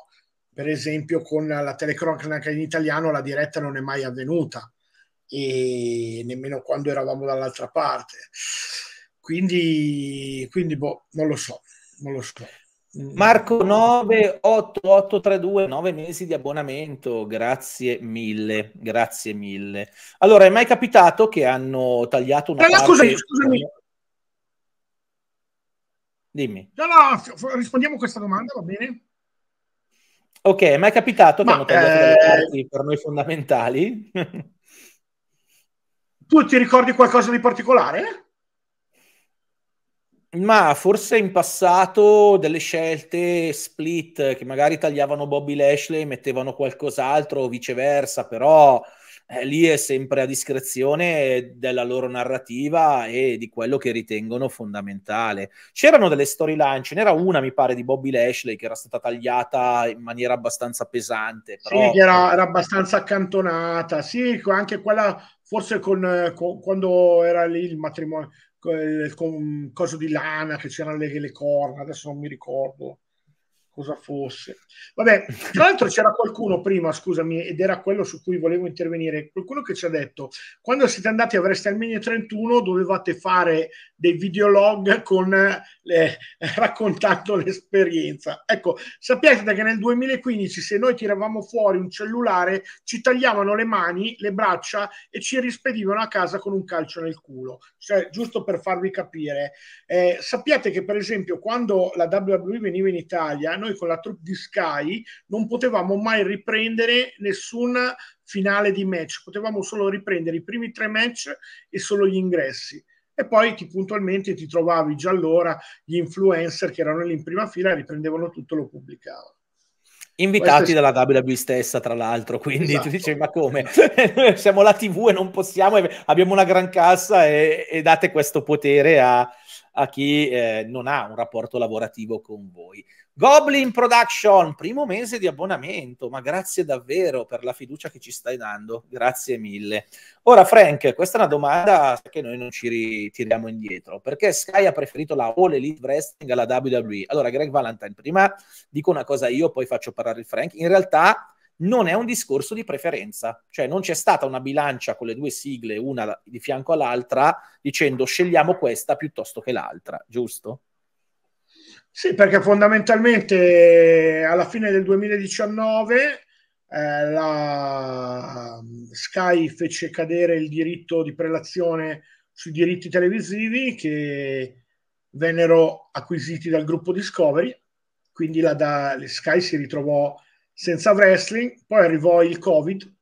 per esempio con la telecronaca in italiano la diretta non è mai avvenuta e nemmeno quando eravamo dall'altra parte. Quindi, quindi boh, non lo so, non lo so. Mm. Marco 98832, 9 mesi di abbonamento, grazie mille, grazie mille. Allora, è mai capitato che hanno tagliato una allora, parte... Scusa, scusami, Dimmi. No, no, rispondiamo a questa domanda, va bene? Ok, ma è capitato che ma, hanno tagliato eh... per noi fondamentali? tu ti ricordi qualcosa di particolare? Ma forse in passato delle scelte split che magari tagliavano Bobby Lashley e mettevano qualcos'altro o viceversa, però eh, lì è sempre a discrezione della loro narrativa e di quello che ritengono fondamentale. C'erano delle storyline, ce n'era una, mi pare, di Bobby Lashley che era stata tagliata in maniera abbastanza pesante. Però... Sì, che era, era abbastanza accantonata, sì, anche quella forse con, con, quando era lì il matrimonio, con il coso di lana che c'erano le, le corna, adesso non mi ricordo cosa fosse. Vabbè, tra l'altro c'era qualcuno prima, scusami, ed era quello su cui volevo intervenire, qualcuno che ci ha detto, quando siete andati a WrestleMania 31 dovevate fare dei videolog con, le, eh, raccontando l'esperienza. Ecco, sappiate che nel 2015 se noi tiravamo fuori un cellulare ci tagliavano le mani, le braccia e ci rispedivano a casa con un calcio nel culo. Cioè, giusto per farvi capire, eh, sappiate che per esempio quando la WWE veniva in Italia, noi con la troupe di Sky non potevamo mai riprendere nessun finale di match, potevamo solo riprendere i primi tre match e solo gli ingressi e poi ti, puntualmente ti trovavi già allora gli influencer che erano lì in prima fila, riprendevano tutto e lo pubblicavano. Invitati Questa... dalla WWE stessa, tra l'altro, quindi esatto. tu dicevi: Ma come? Siamo la TV e non possiamo, abbiamo una gran cassa e, e date questo potere a, a chi eh, non ha un rapporto lavorativo con voi. Goblin Production, primo mese di abbonamento, ma grazie davvero per la fiducia che ci stai dando, grazie mille. Ora Frank, questa è una domanda che noi non ci ritiriamo indietro, perché Sky ha preferito la All Elite Wrestling alla WWE? Allora Greg Valentine, prima dico una cosa io, poi faccio parlare il Frank, in realtà non è un discorso di preferenza, cioè non c'è stata una bilancia con le due sigle, una di fianco all'altra, dicendo scegliamo questa piuttosto che l'altra, giusto? Sì, perché fondamentalmente alla fine del 2019 eh, la Sky fece cadere il diritto di prelazione sui diritti televisivi che vennero acquisiti dal gruppo Discovery, quindi la, da, Sky si ritrovò senza wrestling, poi arrivò il Covid,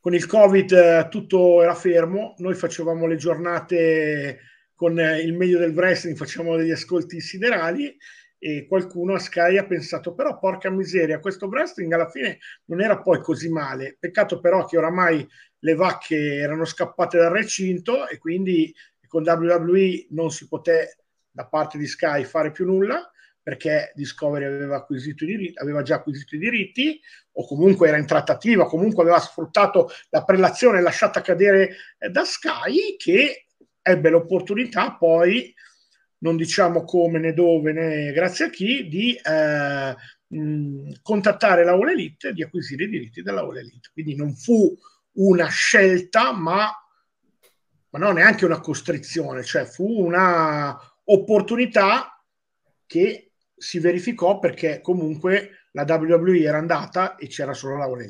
con il Covid eh, tutto era fermo, noi facevamo le giornate con eh, il meglio del wrestling, facevamo degli ascolti siderali e qualcuno a Sky ha pensato però porca miseria, questo wrestling alla fine non era poi così male, peccato però che oramai le vacche erano scappate dal recinto e quindi con WWE non si poté da parte di Sky fare più nulla perché Discovery aveva, acquisito i diritti, aveva, già acquisito i diritti o comunque era in trattativa, comunque aveva sfruttato la prelazione lasciata cadere eh, da Sky che ebbe l'opportunità poi, non diciamo come né dove né grazie a chi, di eh, mh, contattare la All Elite e di acquisire i diritti della All Elite. Quindi non fu una scelta ma, ma non neanche una costrizione, cioè fu una opportunità che si verificò perché comunque la WWE era andata e c'era solo la One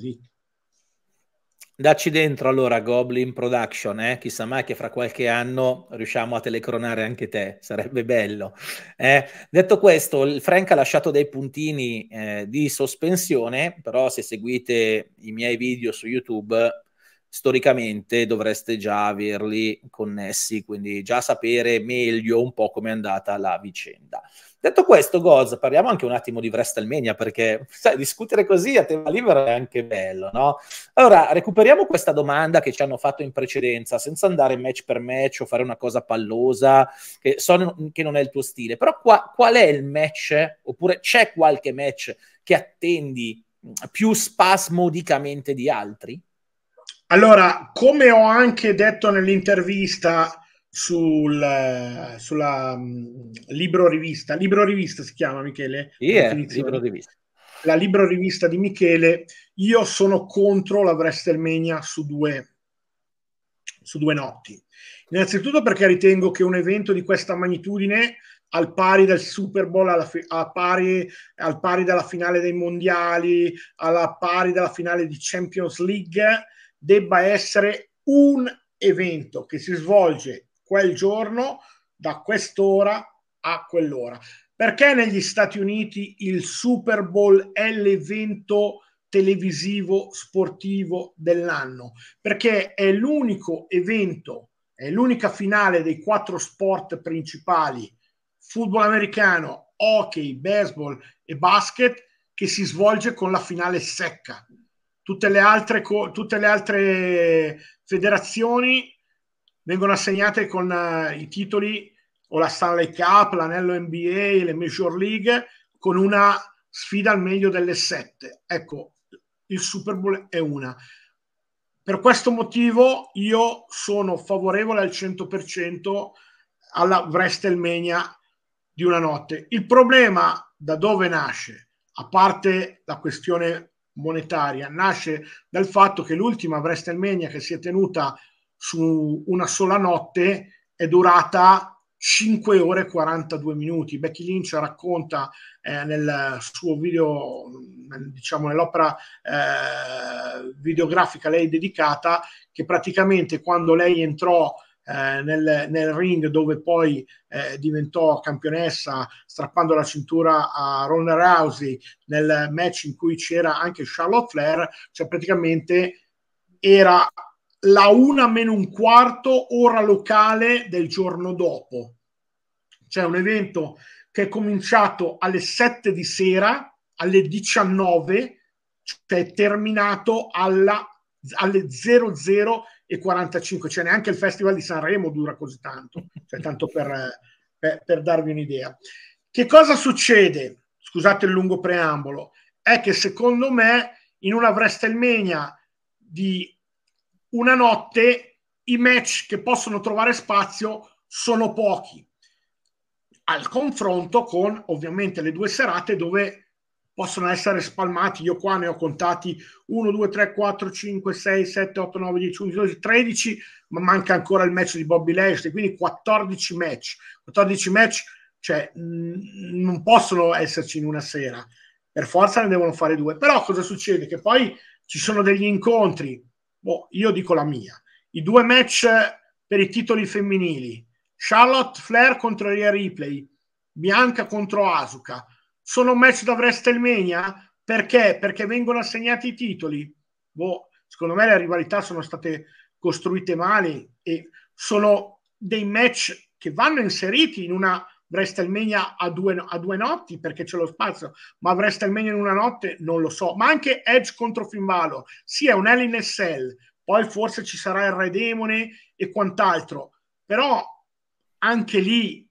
Dacci dentro allora Goblin Production, eh? chissà mai che fra qualche anno riusciamo a telecronare anche te, sarebbe bello. Eh? Detto questo, il Frank ha lasciato dei puntini eh, di sospensione, però se seguite i miei video su YouTube, storicamente dovreste già averli connessi, quindi già sapere meglio un po' come è andata la vicenda. Detto questo, Goz, parliamo anche un attimo di WrestleMania, perché sai, discutere così a tema libero è anche bello, no? Allora, recuperiamo questa domanda che ci hanno fatto in precedenza, senza andare match per match o fare una cosa pallosa, che so che non è il tuo stile, però qua, qual è il match, oppure c'è qualche match che attendi più spasmodicamente di altri? Allora, come ho anche detto nell'intervista, sul sulla, um, libro rivista. Libro rivista si chiama Michele? Yeah, libro La libro rivista di Michele. Io sono contro la WrestleMania su due, su due notti. Innanzitutto perché ritengo che un evento di questa magnitudine al pari del Super Bowl, alla fi- pari, al pari della finale dei mondiali, alla pari della finale di Champions League, debba essere un evento che si svolge quel giorno, da quest'ora a quell'ora. Perché negli Stati Uniti il Super Bowl è l'evento televisivo sportivo dell'anno? Perché è l'unico evento, è l'unica finale dei quattro sport principali, football americano, hockey, baseball e basket, che si svolge con la finale secca. Tutte le altre, tutte le altre federazioni vengono assegnate con uh, i titoli o la Stanley Cup, l'anello NBA, le Major League, con una sfida al meglio delle sette. Ecco, il Super Bowl è una. Per questo motivo io sono favorevole al 100% alla WrestleMania di una notte. Il problema da dove nasce? A parte la questione monetaria, nasce dal fatto che l'ultima WrestleMania che si è tenuta su una sola notte è durata 5 ore e 42 minuti. Becky Lynch racconta eh, nel suo video, diciamo nell'opera eh, videografica a lei dedicata, che praticamente quando lei entrò eh, nel, nel, ring dove poi eh, diventò campionessa strappando la cintura a Ronda Rousey nel match in cui c'era anche Charlotte Flair, cioè praticamente era la una meno un quarto ora locale del giorno dopo. Cioè un evento che è cominciato alle 7 di sera, alle 19, cioè è terminato alla, alle 00 e 45. Cioè neanche il Festival di Sanremo dura così tanto, cioè tanto per, eh, per, per darvi un'idea. Che cosa succede? Scusate il lungo preambolo. È che secondo me in una WrestleMania di una notte i match che possono trovare spazio sono pochi, al confronto con ovviamente le due serate dove possono essere spalmati, io qua ne ho contati 1, 2, 3, 4, 5, 6, 7, 8, 9, 10, 11, 12, 13, ma manca ancora il match di Bobby Lashley, quindi 14 match, 14 match, cioè mh, non possono esserci in una sera, per forza ne devono fare due, però cosa succede? Che poi ci sono degli incontri, Boh, io dico la mia. I due match per i titoli femminili, Charlotte Flair contro Ria Ripley, Bianca contro Asuka, sono match da WrestleMania? Perché? Perché vengono assegnati i titoli? Boh, secondo me le rivalità sono state costruite male e sono dei match che vanno inseriti in una WrestleMania a due, a due notti perché c'è lo spazio, ma WrestleMania in una notte non lo so. Ma anche Edge contro Finvalo, sì, è un Hell in SL, poi forse ci sarà il Re Demone e quant'altro, però anche lì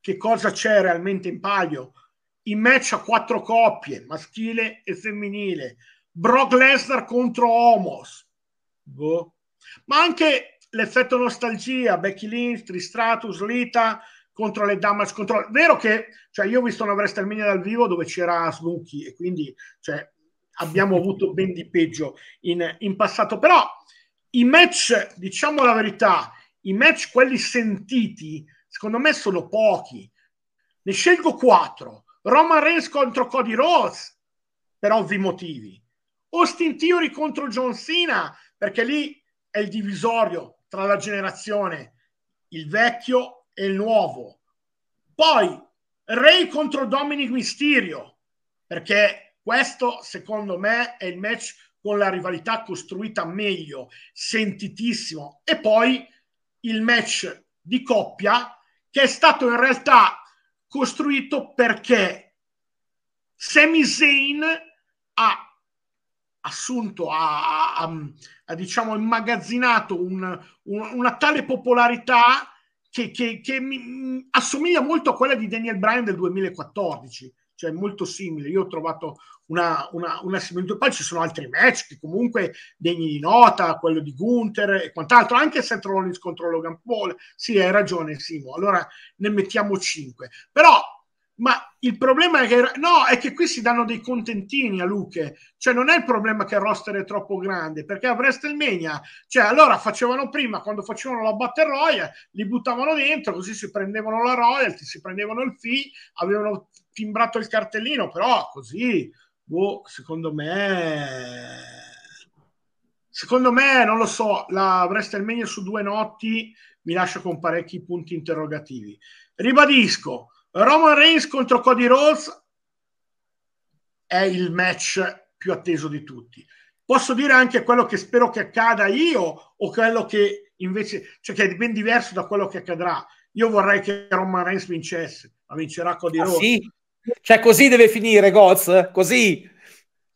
che cosa c'è realmente in palio? In match a quattro coppie, maschile e femminile, Brock Lesnar contro Homos, boh. ma anche l'effetto nostalgia, Becky Lynch, Tristratus, Lita contro le damage Control. Vero che cioè, io ho visto una WrestleMania dal vivo dove c'era Slunky e quindi cioè, abbiamo avuto ben di peggio in, in, passato, però i match, diciamo la verità, i match quelli sentiti, secondo me sono pochi. Ne scelgo quattro. Roman Reigns contro Cody Rhodes, per ovvi motivi. Austin Theory contro John Cena, perché lì è il divisorio tra la generazione, il vecchio e il nuovo. Poi Ray contro Dominic Mysterio, perché questo secondo me è il match con la rivalità costruita meglio, sentitissimo. E poi il match di coppia che è stato in realtà costruito perché Sami Zayn ha assunto, ha, ha, ha, ha diciamo immagazzinato un, un, una tale popolarità che, che, che mi, mm, assomiglia molto a quella di Daniel Bryan del 2014, cioè molto simile. Io ho trovato una, una, una similitudine. Poi ci sono altri match che comunque degni di nota, quello di Gunther e quant'altro, anche se Rollins contro Logan Paul. Sì, hai ragione, Simo. Allora ne mettiamo 5. Però ma il problema è che, no, è che qui si danno dei contentini a Luche, cioè non è il problema che il roster è troppo grande, perché a WrestleMania, cioè allora facevano prima, quando facevano la Battle Royale, li buttavano dentro, così si prendevano la royalty, si prendevano il fee, avevano timbrato il cartellino, però così, boh, secondo me... Secondo me, non lo so, la WrestleMania su due notti mi lascia con parecchi punti interrogativi. Ribadisco, Roman Reigns contro Cody Rhodes è il match più atteso di tutti. Posso dire anche quello che spero che accada io o quello che invece, cioè che è ben diverso da quello che accadrà. Io vorrei che Roman Reigns vincesse, ma vincerà Cody ah, Rhodes. Sì. Cioè così deve finire Goz, così.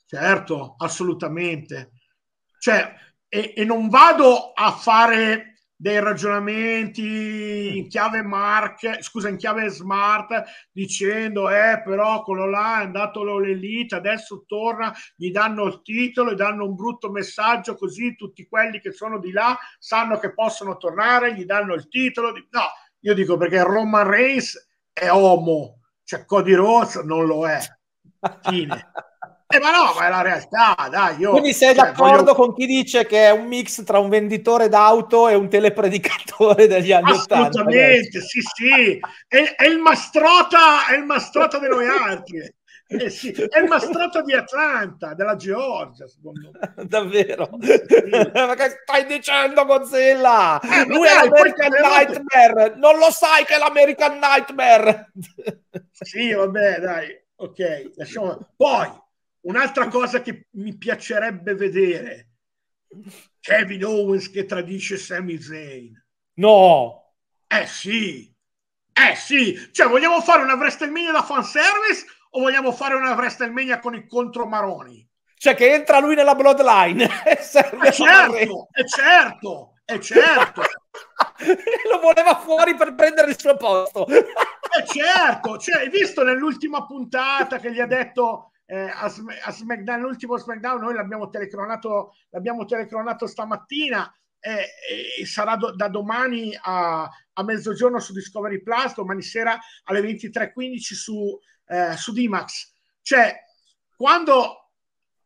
Certo, assolutamente. Cioè, e, e non vado a fare dei ragionamenti in chiave mark, scusa, in chiave smart, dicendo eh però quello là è andato all'elite, adesso torna, gli danno il titolo, gli danno un brutto messaggio così tutti quelli che sono di là sanno che possono tornare, gli danno il titolo. No, io dico perché Roman Reigns è uomo, cioè Cody Rhodes non lo è. Fine. Eh, ma no, ma è la realtà, dai. Io, Quindi sei cioè, d'accordo voglio... con chi dice che è un mix tra un venditore d'auto e un telepredicatore degli anni Assolutamente, 80, sì, sì. È, è, il mastrota, è il mastrota di noi altri. Eh sì, è il mastrato di Atlanta, della Georgia, secondo me. Davvero? Sì. stai dicendo, Godzilla? Eh, Lui dai, è l'American Nightmare! Te... Non lo sai che è l'American Nightmare! sì, vabbè, dai. Ok, lasciamo... Poi, Un'altra cosa che mi piacerebbe vedere, Kevin Owens che tradisce Sami Zayn. No! Eh sì! Eh sì! Cioè, vogliamo fare una WrestleMania da fanservice o vogliamo fare una WrestleMania con il contro Maroni? Cioè, che entra lui nella bloodline. e eh certo, eh certo, è eh certo, è certo. lo voleva fuori per prendere il suo posto. eh certo, cioè, hai visto nell'ultima puntata che gli ha detto eh, a, a SmackDown, l'ultimo SmackDown noi l'abbiamo telecronato, l'abbiamo telecronato stamattina e, eh, eh, e sarà do, da domani a, a, mezzogiorno su Discovery Plus, domani sera alle 23.15 su, eh, su d Cioè, quando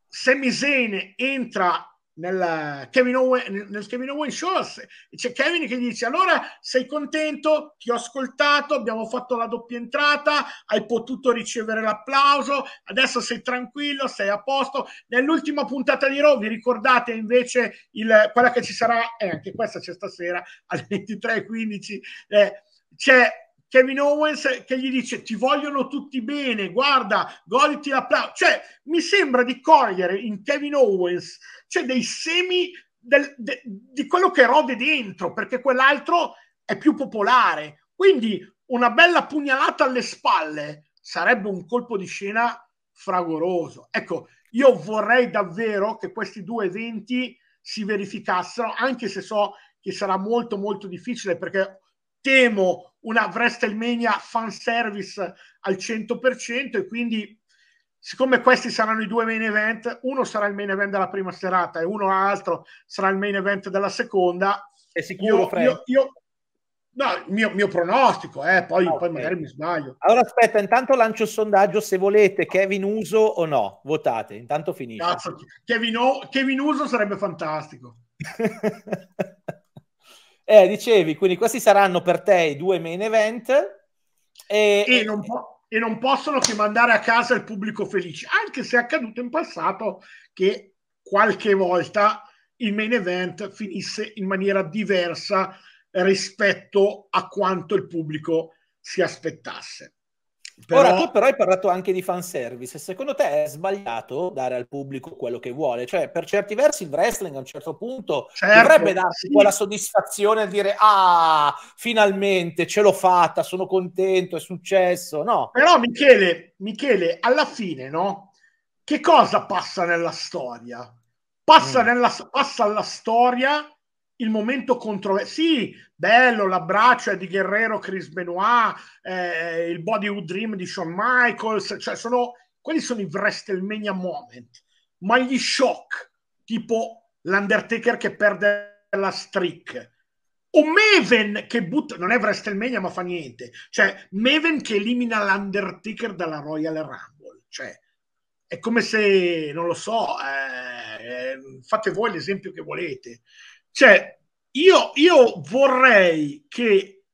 Sami Zayn entra nel Kevin Owen, nel Kevin Owen Show c'è Kevin che dice allora sei contento, ti ho ascoltato, abbiamo fatto la doppia entrata, hai potuto ricevere l'applauso, adesso sei tranquillo, sei a posto. Nell'ultima puntata di Raw vi ricordate invece il, quella che ci sarà, eh, anche questa c'è stasera alle 23.15, eh, c'è Kevin Owens che gli dice ti vogliono tutti bene, guarda, goditi l'applauso. Cioè, mi sembra di cogliere in Kevin Owens cioè, dei semi del, de, di quello che rode dentro, perché quell'altro è più popolare. Quindi una bella pugnalata alle spalle sarebbe un colpo di scena fragoroso. Ecco, io vorrei davvero che questi due eventi si verificassero, anche se so che sarà molto molto difficile perché temo una WrestleMania fan service al 100% e quindi siccome questi saranno i due main event, uno sarà il main event della prima serata e uno altro sarà il main event della seconda. È sicuro, io, io, io, No, il mio, mio, pronostico, eh, poi, ah, okay. poi, magari mi sbaglio. Allora aspetta, intanto lancio il sondaggio se volete Kevin Uso o no, votate, intanto finisce. Cazzo, Kevin, o- Kevin Uso sarebbe fantastico. Eh, dicevi, quindi questi saranno per te i due main event. E, e, non, po- e non possono che mandare a casa il pubblico felice, anche se è accaduto in passato che qualche volta il main event finisse in maniera diversa rispetto a quanto il pubblico si aspettasse. Però... Ora tu però hai parlato anche di fanservice, secondo te è sbagliato dare al pubblico quello che vuole? Cioè per certi versi il wrestling a un certo punto certo, dovrebbe darsi sì. quella soddisfazione a dire ah finalmente ce l'ho fatta, sono contento, è successo, no? Però Michele, Michele alla fine no? Che cosa passa nella storia? Passa, mm. nella, passa alla storia il momento controverso. Sì, bello l'abbraccio è di Guerrero, Chris Benoit, eh, il Bodywood Dream di Shawn Michaels, cioè sono, quelli sono i WrestleMania moment, ma gli shock, tipo l'Undertaker che perde la streak, o Maven che butta, non è WrestleMania ma fa niente, cioè Maven che elimina l'Undertaker dalla Royal Rumble, cioè è come se, non lo so, eh, eh fate voi l'esempio che volete. Cioè, io, io vorrei che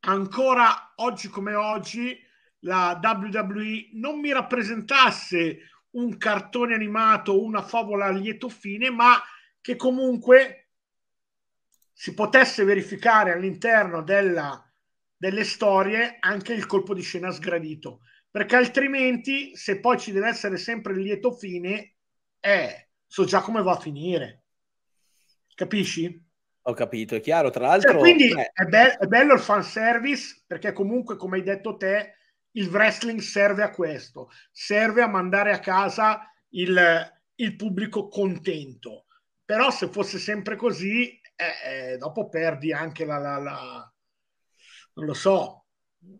ancora oggi come oggi la WWE non mi rappresentasse un cartone animato, una favola a lieto fine, ma che comunque si potesse verificare all'interno della, delle storie anche il colpo di scena sgradito, perché altrimenti se poi ci deve essere sempre il lieto fine, eh, so già come va a finire. Capisci? Ho capito, è chiaro. Tra l'altro... Cioè, quindi eh. è, be- è bello il fanservice perché comunque, come hai detto te, il wrestling serve a questo, serve a mandare a casa il, il pubblico contento. Però se fosse sempre così, eh, eh, dopo perdi anche la, la, la... non lo so.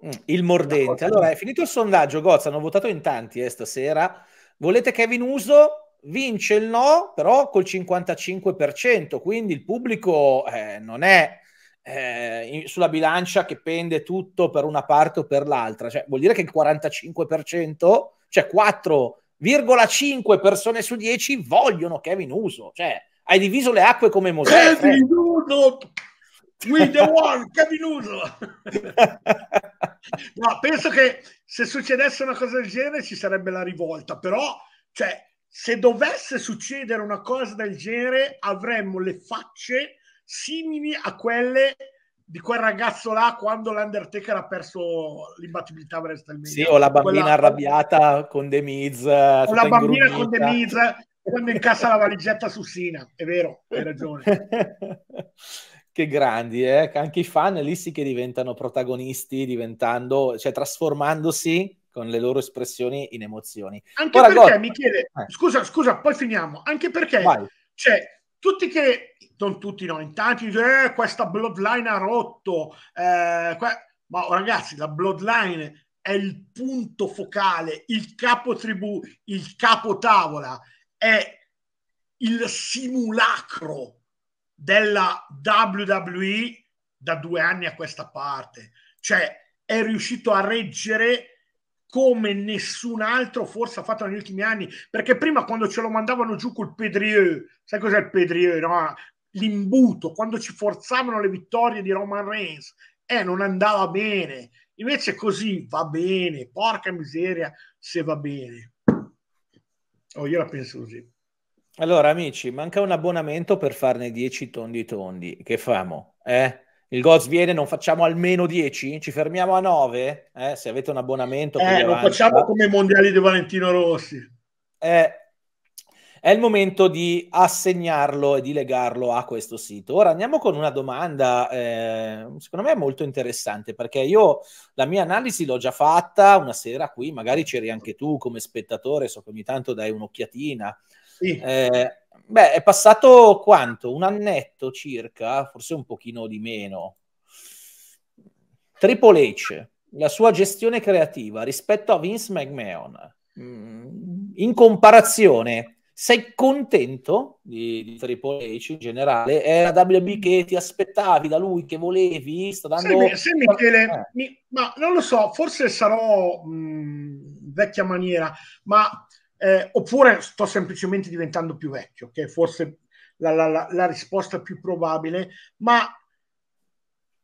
Mm, il mordente. Allora, è finito il sondaggio, Gozza, hanno votato in tanti eh, stasera. Volete Kevin Uso? vince il no, però col 55%, quindi il pubblico eh, non è eh, sulla bilancia che pende tutto per una parte o per l'altra, cioè, vuol dire che il 45%, cioè 4,5 persone su 10 vogliono Kevin Uso, cioè hai diviso le acque come Mosè. Kevin eh. Uso! We the one, Kevin Uso! no, penso che se succedesse una cosa del genere ci sarebbe la rivolta, però cioè se dovesse succedere una cosa del genere, avremmo le facce simili a quelle di quel ragazzo là quando l'Undertaker ha perso l'imbattibilità per WrestleMania. Sì, o la bambina Quella... arrabbiata con The Miz. Eh, o la bambina ingrubita. con The Miz quando incassa la valigetta su Sina, è vero, hai ragione. che grandi, eh? anche i fan lì sì che diventano protagonisti, diventando, cioè trasformandosi con le loro espressioni in emozioni. Anche Ora, perché, mi chiede, eh, eh. scusa, scusa, poi finiamo. Anche perché, Vai. cioè, tutti che, non tutti, no, in tanti, eh, questa bloodline ha rotto, eh, que... ma ragazzi, la bloodline è il punto focale, il capo tribù, il capo tavola, è il simulacro della WWE da due anni a questa parte. Cioè, è riuscito a reggere come nessun altro forse ha fatto negli ultimi anni, perché prima quando ce lo mandavano giù col Pedrieu, sai cos'è il Pedrieu? No? L'imbuto, quando ci forzavano le vittorie di Roman Reigns, eh, non andava bene. Invece così va bene, porca miseria, se va bene. Oh, io la penso così. Allora, amici, manca un abbonamento per farne 10 tondi tondi. Che famo? Eh? il Goz viene, non facciamo almeno 10? Ci fermiamo a 9? Eh, se avete un abbonamento... Eh, lo facciamo come i mondiali di Valentino Rossi. Eh, è il momento di assegnarlo e di legarlo a questo sito. Ora andiamo con una domanda, eh, secondo me molto interessante, perché io la mia analisi l'ho già fatta una sera qui, magari c'eri anche tu come spettatore, so che ogni tanto dai un'occhiatina. Sì. Eh, beh, è passato quanto? Un annetto circa, forse un pochino di meno. Triple H, la sua gestione creativa rispetto a Vince McMahon, mm, in comparazione, sei contento di, di Triple H in generale? È la WB che ti aspettavi da lui, che volevi? Sta dando... Se, se Michele, eh. mi, ma non lo so, forse sarò mh, mm, vecchia maniera, ma eh, oppure sto semplicemente diventando più vecchio, che è forse la, la, la, la risposta più probabile, ma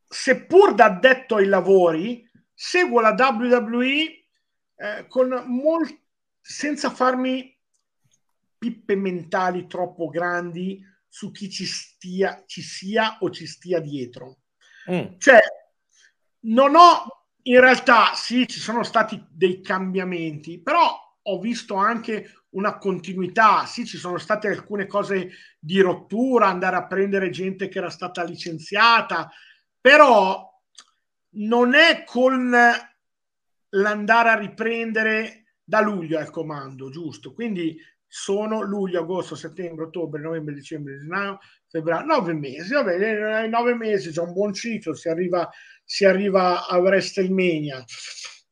seppur da addetto ai lavori, seguo la WWE eh, con mol- senza farmi pippe mentali troppo grandi su chi ci, stia, ci sia o ci stia dietro. Mm. Cioè, non ho in realtà sì, ci sono stati dei cambiamenti, però ho visto anche una continuità, sì ci sono state alcune cose di rottura, andare a prendere gente che era stata licenziata, però non è con l'andare a riprendere da luglio al comando, giusto? Quindi sono luglio, agosto, settembre, ottobre, novembre, dicembre, gennaio, febbraio, nove mesi, vabbè, eh, nove mesi, c'è un buon ciclo, si arriva, si arriva a WrestleMania.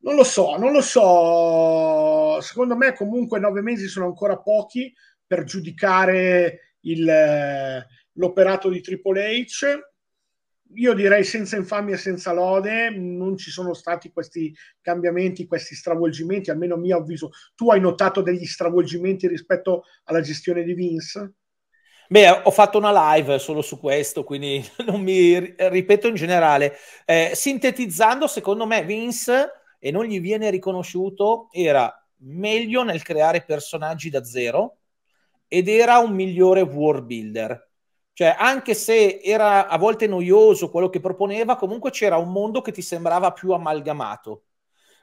Non lo so, non lo so. Secondo me comunque nove mesi sono ancora pochi per giudicare il, eh, l'operato di Triple H. Io direi senza infamia, e senza lode, non ci sono stati questi cambiamenti, questi stravolgimenti, almeno a mio avviso. Tu hai notato degli stravolgimenti rispetto alla gestione di Vince? Beh, ho fatto una live solo su questo, quindi non mi ripeto in generale. Eh, sintetizzando, secondo me Vince e non gli viene riconosciuto era meglio nel creare personaggi da zero ed era un migliore world builder. Cioè, anche se era a volte noioso quello che proponeva, comunque c'era un mondo che ti sembrava più amalgamato.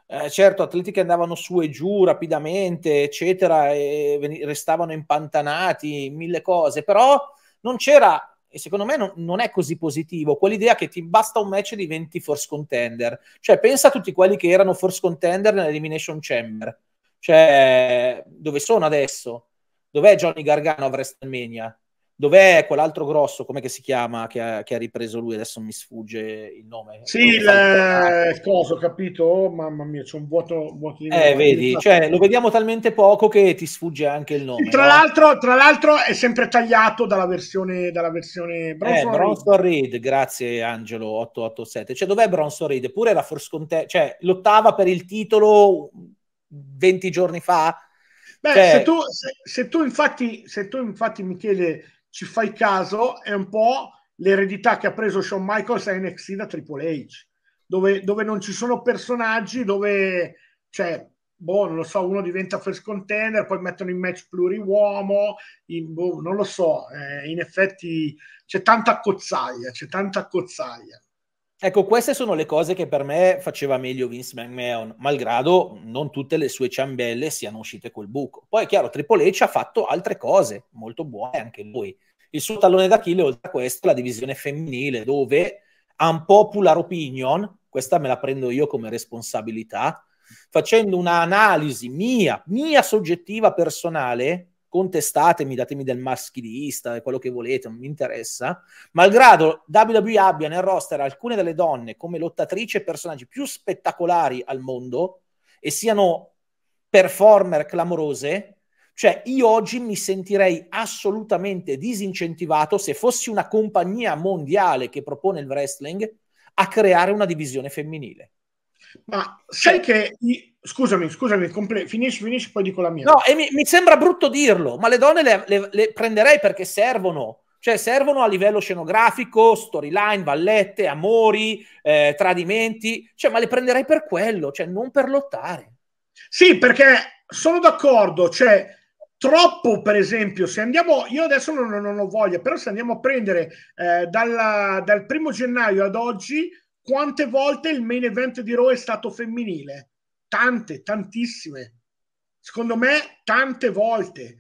Eh, certo, atleti che andavano su e giù rapidamente, eccetera, e restavano impantanati, mille cose, però non c'era e secondo me non, non, è così positivo, quell'idea che ti basta un match e diventi force contender. Cioè, pensa a tutti quelli che erano force contender nell'Elimination Chamber. Cioè, dove sono adesso? Dov'è Johnny Gargano a WrestleMania? Dov'è quell'altro grosso, come si chiama, che ha, che ha, ripreso lui? Adesso mi sfugge il nome. Sì, il la... ho capito? Oh, mamma mia, c'è un vuoto, vuoto di... Eh, vedi, cioè, lo vediamo talmente poco che ti sfugge anche il nome. Sì, tra, no? l'altro, tra, l'altro, è sempre tagliato dalla versione... Dalla versione eh, Bronson, eh, Reed. Bronson Reed, grazie Angelo, 887. Cioè, dov'è Bronson Reed? Pure era forse con Cioè, lottava per il titolo 20 giorni fa? Beh, cioè... se, tu, se, se, tu infatti, se tu infatti, Michele ci fai caso, è un po' l'eredità che ha preso Shawn Michaels a NXT da Triple H, dove, dove non ci sono personaggi, dove cioè, boh, non lo so, uno diventa first contender, poi mettono in match pluriuomo, in, boh, non lo so, eh, in effetti c'è tanta cozzaglia, c'è tanta cozzaglia. Ecco, queste sono le cose che per me faceva meglio Vince McMahon, malgrado non tutte le sue ciambelle siano uscite col buco. Poi è chiaro, Triple H ha fatto altre cose molto buone anche lui. Il suo tallone d'Achille, oltre a questo, la divisione femminile, dove ha un popular opinion, questa me la prendo io come responsabilità, facendo un'analisi mia, mia soggettiva personale, contestatemi, datemi del maschilista quello che volete, non mi interessa. Malgrado WWE abbia nel roster alcune delle donne come lottatrici e personaggi più spettacolari al mondo e siano performer clamorose, cioè io oggi mi sentirei assolutamente disincentivato se fossi una compagnia mondiale che propone il wrestling a creare una divisione femminile. Ma cioè sai che... Scusami, scusami, comple- finisci, finisci, poi dico la mia. No, e mi, mi sembra brutto dirlo, ma le donne le, le, le prenderei perché servono cioè servono a livello scenografico, storyline, ballette, amori, eh, tradimenti, cioè, ma le prenderei per quello, cioè non per lottare. Sì, perché sono d'accordo, cioè troppo per esempio, se andiamo, io adesso non, non ho voglia, però se andiamo a prendere eh, dalla, dal primo gennaio ad oggi quante volte il main event di Raw è stato femminile? Tante, tantissime. Secondo me, tante volte.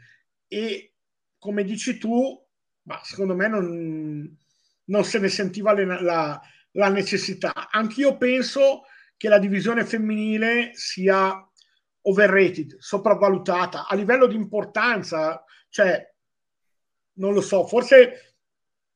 E come dici tu, ma secondo me non, non se ne sentiva le, la, la necessità. Anch'io penso che la divisione femminile sia overrated, sopravvalutata a livello di importanza, cioè non lo so, forse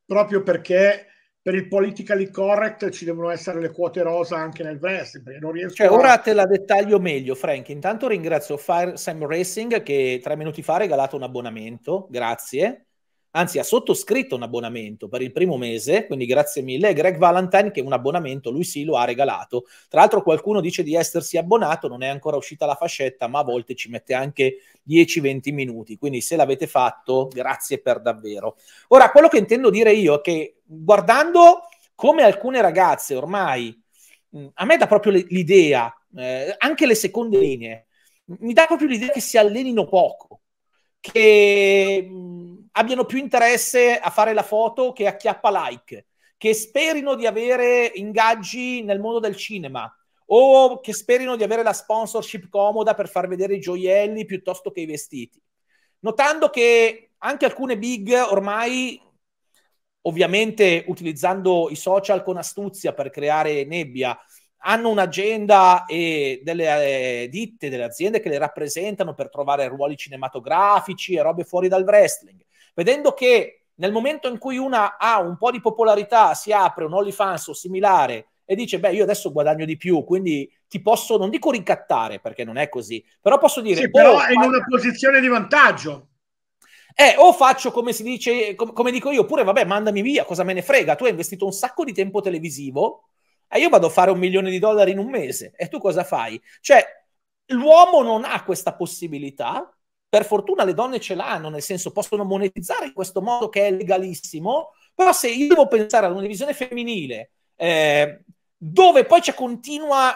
proprio perché per il politically correct ci devono essere le quote rosa anche nel wrestling. Perché non riesco cioè, a... Ora te la dettaglio meglio, Frank. Intanto ringrazio Fire Sam Racing che tre minuti fa ha regalato un abbonamento. Grazie anzi ha sottoscritto un abbonamento per il primo mese, quindi grazie mille, Greg Valentine che un abbonamento lui sì lo ha regalato. Tra l'altro qualcuno dice di essersi abbonato, non è ancora uscita la fascetta, ma a volte ci mette anche 10-20 minuti, quindi se l'avete fatto grazie per davvero. Ora quello che intendo dire io è che guardando come alcune ragazze ormai, a me dà proprio l'idea, eh, anche le seconde linee, mi dà proprio l'idea che si allenino poco che mh, abbiano più interesse a fare la foto che a chiappa like, che sperino di avere ingaggi nel mondo del cinema o che sperino di avere la sponsorship comoda per far vedere i gioielli piuttosto che i vestiti. Notando che anche alcune big ormai, ovviamente utilizzando i social con astuzia per creare nebbia, hanno un'agenda e delle eh, ditte, delle aziende che le rappresentano per trovare ruoli cinematografici e robe fuori dal wrestling. Vedendo che nel momento in cui una ha un po' di popolarità, si apre un OnlyFans o similare e dice, beh, io adesso guadagno di più, quindi ti posso, non dico ricattare perché non è così, però posso dire... Sì, però oh, è in una posizione di vantaggio. Eh, o faccio come si dice, com- come dico io, oppure vabbè, mandami via, cosa me ne frega, tu hai investito un sacco di tempo televisivo, e io vado a fare un milione di dollari in un mese. E tu cosa fai? Cioè, l'uomo non ha questa possibilità. Per fortuna le donne ce l'hanno, nel senso possono monetizzare in questo modo che è legalissimo. Però se io devo pensare ad una divisione femminile, eh, dove poi c'è continua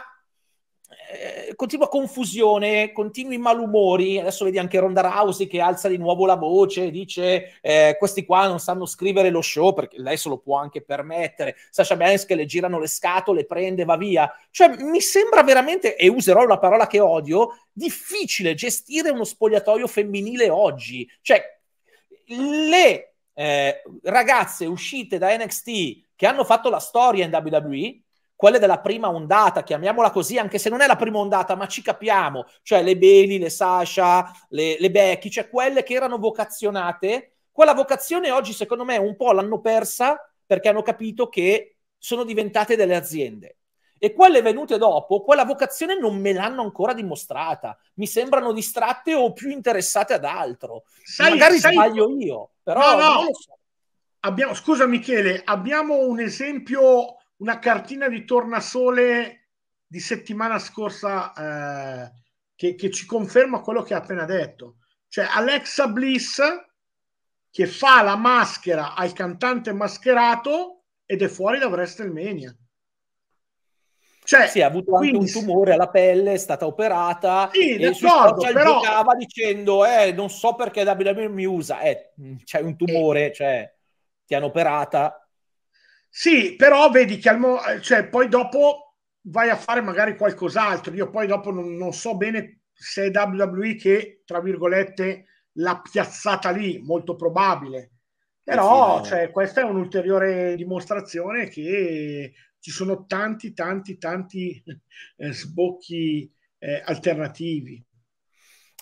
eh, continua confusione, continui malumori. Adesso vedi anche Ronda Rousey che alza di nuovo la voce, dice eh, questi qua non sanno scrivere lo show perché lei se lo può anche permettere. Sasha Banks che le girano le scatole, prende, va via. Cioè, mi sembra veramente, e userò una parola che odio, difficile gestire uno spogliatoio femminile oggi. Cioè, le eh, ragazze uscite da NXT che hanno fatto la storia in WWE quelle della prima ondata, chiamiamola così, anche se non è la prima ondata, ma ci capiamo, cioè le Beni, le Sasha, le, le Becky, cioè quelle che erano vocazionate, quella vocazione oggi secondo me un po' l'hanno persa perché hanno capito che sono diventate delle aziende. E quelle venute dopo, quella vocazione non me l'hanno ancora dimostrata. Mi sembrano distratte o più interessate ad altro. Sai, Magari sai... sbaglio io, però no, no. So. Abbiamo, scusa Michele, abbiamo un esempio una cartina di tornasole di settimana scorsa eh, che, che, ci conferma quello che ha appena detto. Cioè Alexa Bliss che fa la maschera al cantante mascherato ed è fuori da WrestleMania. Cioè, sì, ha avuto anche quindi... un tumore alla pelle, è stata operata sì, e sui però... giocava dicendo eh, non so perché WWE mi usa, eh, c'è un tumore, e... Eh. cioè, ti hanno operata sì, però vedi che al mo- eh, cioè, poi dopo vai a fare magari qualcos'altro. Io poi dopo non, non so bene se è WWE che, tra virgolette, l'ha piazzata lì, molto probabile. Però eh sì, cioè, questa è un'ulteriore dimostrazione che ci sono tanti, tanti, tanti eh, sbocchi eh, alternativi.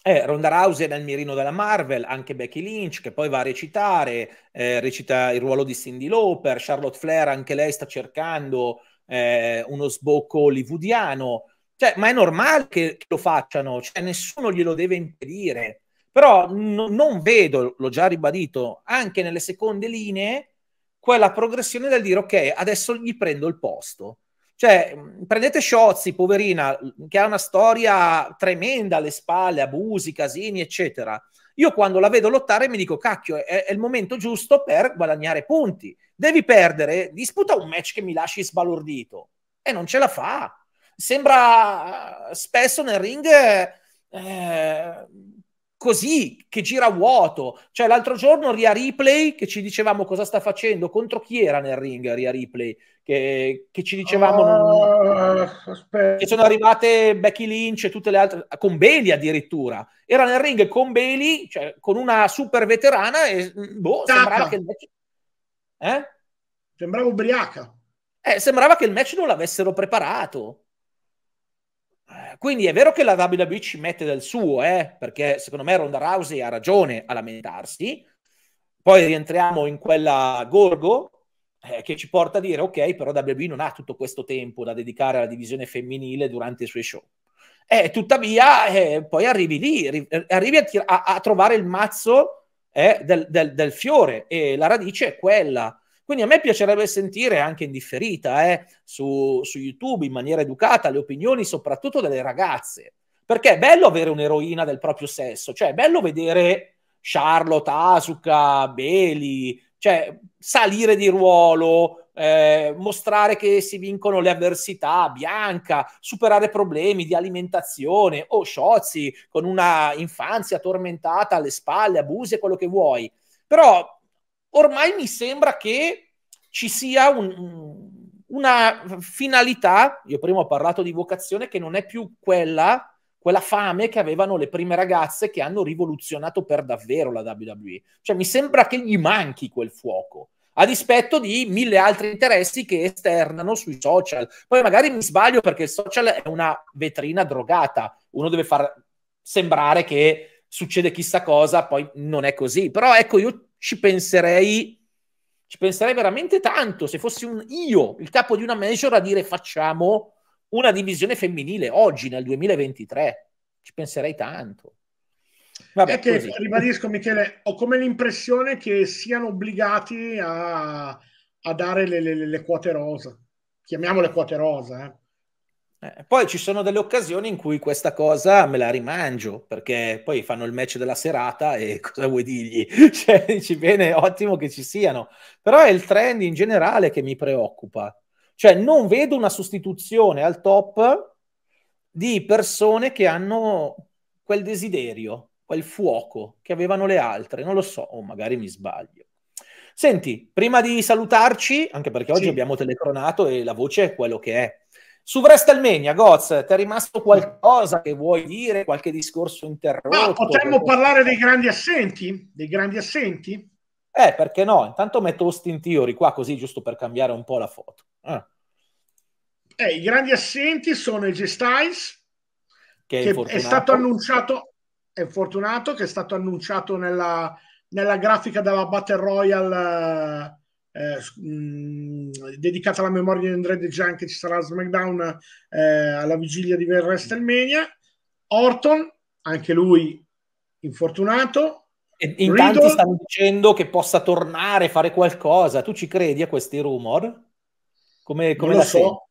Eh, Ronda Rousey nel mirino della Marvel, anche Becky Lynch che poi va a recitare, eh, recita il ruolo di Cindy Lauper, Charlotte Flair anche lei sta cercando eh, uno sbocco hollywoodiano, cioè, ma è normale che lo facciano, cioè, nessuno glielo deve impedire, però no, non vedo, l'ho già ribadito, anche nelle seconde linee quella progressione del dire ok, adesso gli prendo il posto. Cioè, mm, prendete Sciozzi, poverina, che ha una storia tremenda alle spalle, abusi, casini, eccetera. Io quando la vedo lottare mi dico, cacchio, è, è il momento giusto per guadagnare punti. Devi perdere, disputa un match che mi lasci sbalordito. E non ce la fa. Sembra eh, spesso nel ring... Eh, così che gira vuoto. Cioè, l'altro giorno Ria Ripley, che ci dicevamo cosa sta facendo, contro chi era nel ring Ria Ripley? che, che ci dicevamo ah, non, che sono arrivate Becky Lynch e tutte le altre, con Bailey addirittura. Era nel ring con Bailey, cioè con una super veterana e mm, boh, Tacca. sembrava che il match... Eh? Sembrava ubriaca. Eh, sembrava che il match non l'avessero preparato. Eh, quindi è vero che la WWE ci mette del suo, eh, perché secondo me Ronda Rousey ha ragione a lamentarsi. Poi rientriamo in quella Gorgo, eh, che ci porta a dire ok, però WB non ha tutto questo tempo da dedicare alla divisione femminile durante i suoi show. Eh, tuttavia, eh, poi arrivi lì, eh, arrivi a, tir- a-, a trovare il mazzo eh, del-, del-, del, fiore e la radice è quella. Quindi a me piacerebbe sentire anche indifferita eh, su-, su YouTube in maniera educata le opinioni soprattutto delle ragazze. Perché è bello avere un'eroina del proprio sesso, cioè è bello vedere Charlotte, Asuka, Bailey, cioè salire di ruolo, eh, mostrare che si vincono le avversità, Bianca, superare problemi di alimentazione, o oh, Sciozzi con una infanzia tormentata alle spalle, abusi e quello che vuoi. Però ormai mi sembra che ci sia un, una finalità, io prima ho parlato di vocazione, che non è più quella quella fame che avevano le prime ragazze che hanno rivoluzionato per davvero la WWE. Cioè mi sembra che gli manchi quel fuoco a dispetto di mille altri interessi che esternano sui social. Poi magari mi sbaglio perché il social è una vetrina drogata, uno deve far sembrare che succede chissà cosa, poi non è così. Però ecco, io ci penserei ci penserei veramente tanto se fossi un, io, il capo di una major, a dire facciamo una divisione femminile oggi nel 2023 ci penserei tanto Vabbè, è che così. ribadisco Michele ho come l'impressione che siano obbligati a, a dare le, le, le, quote rosa chiamiamole quote rosa eh. Eh, poi ci sono delle occasioni in cui questa cosa me la rimangio perché poi fanno il match della serata e cosa vuoi dirgli? Cioè, dici bene, ottimo che ci siano, però è il trend in generale che mi preoccupa. Cioè non vedo una sostituzione al top di persone che hanno quel desiderio, quel fuoco che avevano le altre, non lo so, o magari mi sbaglio. Senti, prima di salutarci, anche perché oggi sì. abbiamo telecronato e la voce è quello che è. Su WrestleMania, Goz, ti è rimasto qualcosa che vuoi dire, qualche discorso interrotto? No, potremmo parlare dei grandi assenti, dei grandi assenti? Eh, perché no? Intanto metto Austin Theory qua così, giusto per cambiare un po' la foto. Ah. Eh, I grandi assenti sono i G-Styles, che, è, che è stato annunciato, è fortunato, che è stato annunciato nella, nella grafica della Battle Royale eh, mh, eh, mm, dedicata alla memoria di Andrea the Giant che ci sarà a SmackDown eh, alla vigilia di WrestleMania. Orton, anche lui infortunato. E in Riddle, tanti stanno dicendo che possa tornare, a fare qualcosa. Tu ci credi a questi rumor? Come, come non, lo so,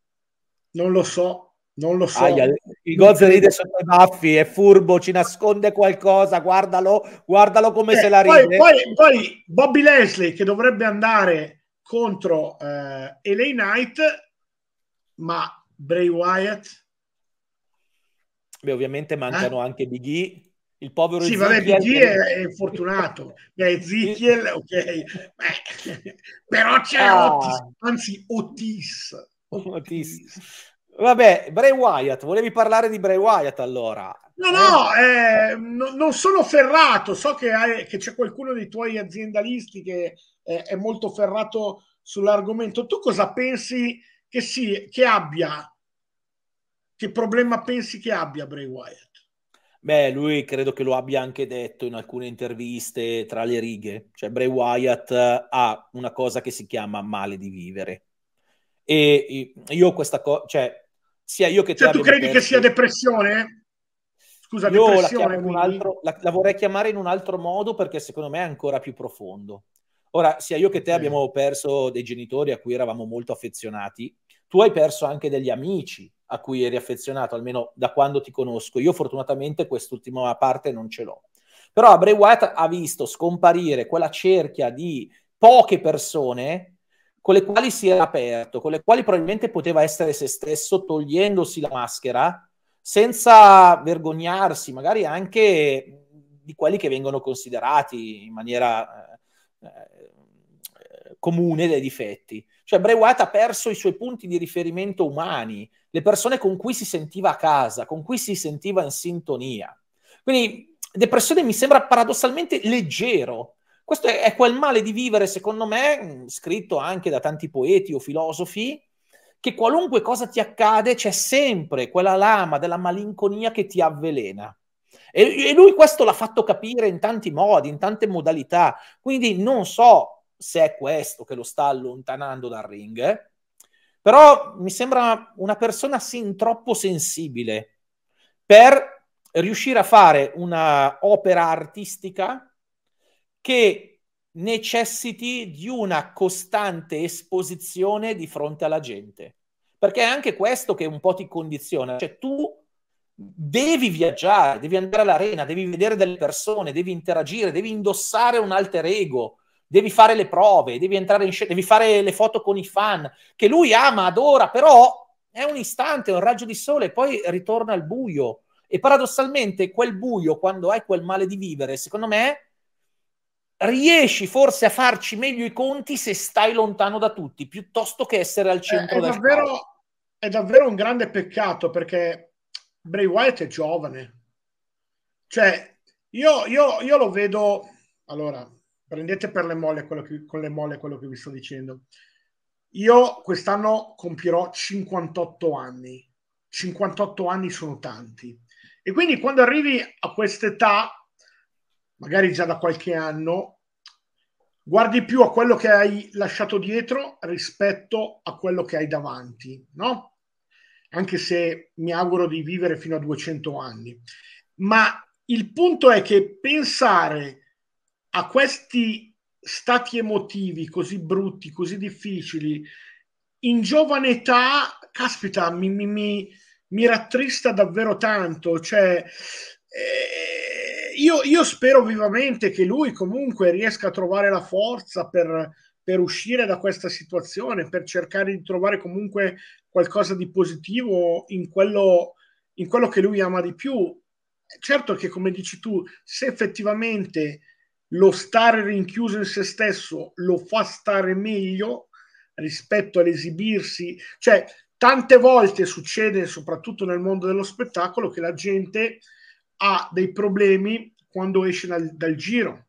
non lo so, non lo so. Aia, il Gozzo ride sotto i baffi, è furbo, ci nasconde qualcosa, guardalo, guardalo come eh, se la ride. Poi, poi, poi, Bobby Leslie che dovrebbe andare contro eh, LA Knight, ma Bray Wyatt... Beh, ovviamente mancano eh? anche Big E il povero sì, Ezekiel. vabbè, è, è fortunato, Ezekiel, ok, Beh, però c'è ah. Otis, anzi Otis. Otis. Vabbè, Bray Wyatt, volevi parlare di Bray Wyatt allora? No, no, eh, eh no non sono ferrato, so che, hai, che, c'è qualcuno dei tuoi aziendalisti che eh, è molto ferrato sull'argomento. Tu cosa pensi che, sì, che abbia? Che problema pensi che abbia Bray Wyatt? Beh, lui credo che lo abbia anche detto in alcune interviste tra le righe, cioè Bray Wyatt eh, ha una cosa che si chiama male di vivere. E io questa cosa, cioè, sia io che... Cioè, tu credi perso, che sia depressione? Scusa, io depressione. La, altro, la, la, vorrei chiamare in un altro modo perché secondo me è ancora più profondo. Ora, sia io che te okay. abbiamo perso dei genitori a cui eravamo molto affezionati, tu hai perso anche degli amici a cui eri affezionato, almeno da quando ti conosco. Io fortunatamente quest'ultima parte non ce l'ho. Però Bray Wyatt ha visto scomparire quella cerchia di poche persone con le quali si era aperto, con le quali probabilmente poteva essere se stesso togliendosi la maschera senza vergognarsi magari anche di quelli che vengono considerati in maniera eh, eh comune dei difetti. Cioè Bray Wyatt ha perso i suoi punti di riferimento umani, le persone con cui si sentiva a casa, con cui si sentiva in sintonia. Quindi depressione mi sembra paradossalmente leggero. Questo è, è quel male di vivere, secondo me, mm, scritto anche da tanti poeti o filosofi, che qualunque cosa ti accade c'è sempre quella lama della malinconia che ti avvelena. E, e lui questo l'ha fatto capire in tanti modi, in tante modalità. Quindi non so se è questo che lo sta allontanando dal ring, eh. però mi sembra una persona sin troppo sensibile per riuscire a fare una opera artistica che necessiti di una costante esposizione di fronte alla gente. Perché è anche questo che un po' ti condiziona, cioè tu devi viaggiare, devi andare all'arena, devi vedere delle persone, devi interagire, devi indossare un alter ego, devi fare le prove, devi entrare in scena, devi fare le foto con i fan, che lui ama, adora, però è un istante, è un raggio di sole, poi ritorna al buio. E paradossalmente quel buio, quando hai quel male di vivere, secondo me riesci forse a farci meglio i conti se stai lontano da tutti, piuttosto che essere al eh, centro è, del davvero, È davvero un grande peccato perché Bray Wyatt è giovane. Cioè, io, io, io lo vedo... Allora, prendete per le molle quello che, con le molle quello che vi sto dicendo. Io quest'anno compirò 58 anni. 58 anni sono tanti. E quindi quando arrivi a quest'età, magari già da qualche anno, guardi più a quello che hai lasciato dietro rispetto a quello che hai davanti, no? Anche se mi auguro di vivere fino a 200 anni. Ma il punto è che pensare a questi stati emotivi così brutti, così difficili, in giovane età, caspita, mi, mi, mi, mi rattrista davvero tanto. Cioè, eh, io, io, spero vivamente che lui comunque riesca a trovare la forza per, per uscire da questa situazione, per cercare di trovare comunque qualcosa di positivo in quello, in quello che lui ama di più. Certo che, come dici tu, se effettivamente lo stare rinchiuso in se stesso lo fa stare meglio rispetto all'esibirsi, cioè tante volte succede soprattutto nel mondo dello spettacolo che la gente ha dei problemi quando esce dal, dal giro.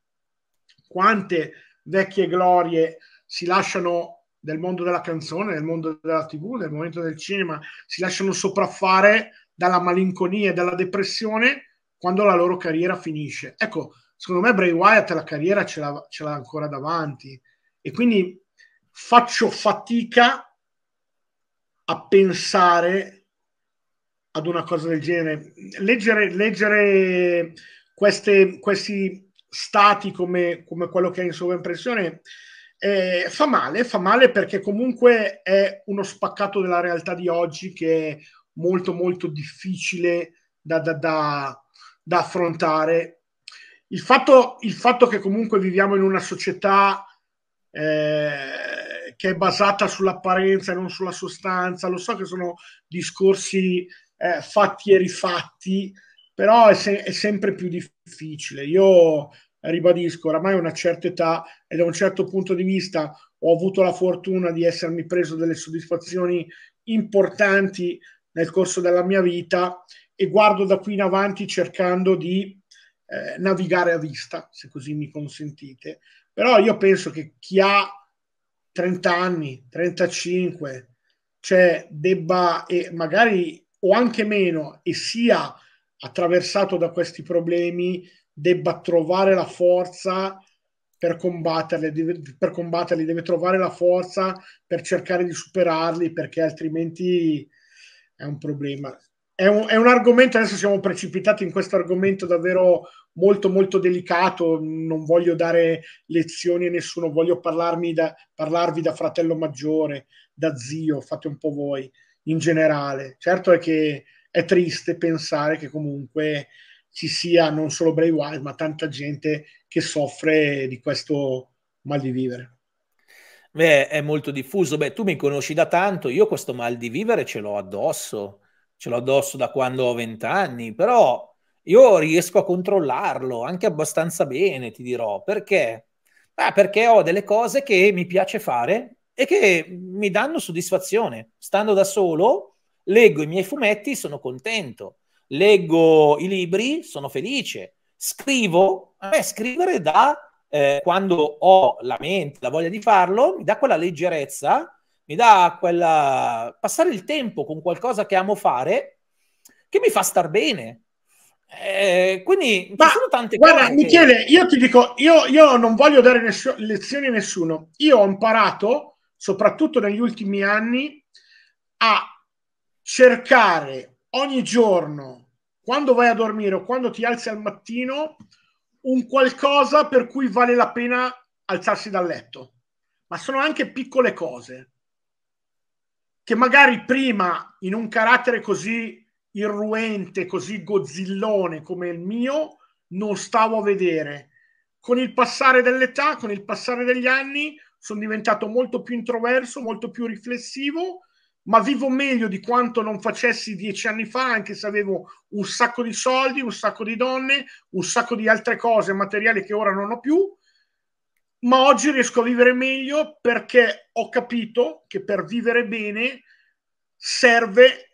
Quante vecchie glorie si lasciano del mondo della canzone, del mondo della tv, del momento del cinema, si lasciano sopraffare dalla malinconia e dalla depressione quando la loro carriera finisce. Ecco, secondo me Bray Wyatt la carriera ce l'ha, ce l'ha ancora davanti e quindi faccio fatica a pensare ad una cosa del genere. Leggere, leggere queste, questi stati come, come quello che è in sovraimpressione eh, fa male, fa male perché comunque è uno spaccato della realtà di oggi che è molto molto difficile da, da, da, da affrontare il fatto, il fatto che comunque viviamo in una società eh, che è basata sull'apparenza e non sulla sostanza, lo so che sono discorsi eh, fatti e rifatti, però è, se- è sempre più difficile. Io ribadisco, oramai a una certa età e da un certo punto di vista ho avuto la fortuna di essermi preso delle soddisfazioni importanti nel corso della mia vita e guardo da qui in avanti cercando di eh, navigare a vista, se così mi consentite. Però io penso che chi ha 30 anni, 35, cioè debba, e magari o anche meno, e sia attraversato da questi problemi, debba trovare la forza per combatterli, deve, per combatterli, deve trovare la forza per cercare di superarli, perché altrimenti è un problema. È un, è un argomento, adesso siamo precipitati in questo argomento davvero molto molto delicato, non voglio dare lezioni a nessuno, voglio da, parlarvi da fratello maggiore, da zio, fate un po' voi in generale. Certo è che è triste pensare che comunque ci sia non solo Bray Wyatt, ma tanta gente che soffre di questo mal di vivere. Beh, è molto diffuso. Beh, tu mi conosci da tanto, io questo mal di vivere ce l'ho addosso, ce l'ho addosso da quando ho vent'anni, però io riesco a controllarlo anche abbastanza bene, ti dirò, perché? Ah, perché ho delle cose che mi piace fare e che mi danno soddisfazione. Stando da solo, leggo i miei fumetti, sono contento. Leggo i libri, sono felice. Scrivo, a me scrivere da eh, quando ho la mente, la voglia di farlo, mi dà quella leggerezza, mi dà quella passare il tempo con qualcosa che amo fare che mi fa star bene. Eh, quindi Ma, sono tante guarda, cose. Michele, io ti dico, io, io non voglio dare nessu- lezioni a nessuno. Io ho imparato, soprattutto negli ultimi anni, a cercare ogni giorno, quando vai a dormire o quando ti alzi al mattino, un qualcosa per cui vale la pena alzarsi dal letto. Ma sono anche piccole cose che magari prima in un carattere così irruente, così gozzillone come il mio, non stavo a vedere. Con il passare dell'età, con il passare degli anni, sono diventato molto più introverso, molto più riflessivo, ma vivo meglio di quanto non facessi dieci anni fa, anche se avevo un sacco di soldi, un sacco di donne, un sacco di altre cose, materiali che ora non ho più. Ma oggi riesco a vivere meglio perché ho capito che per vivere bene serve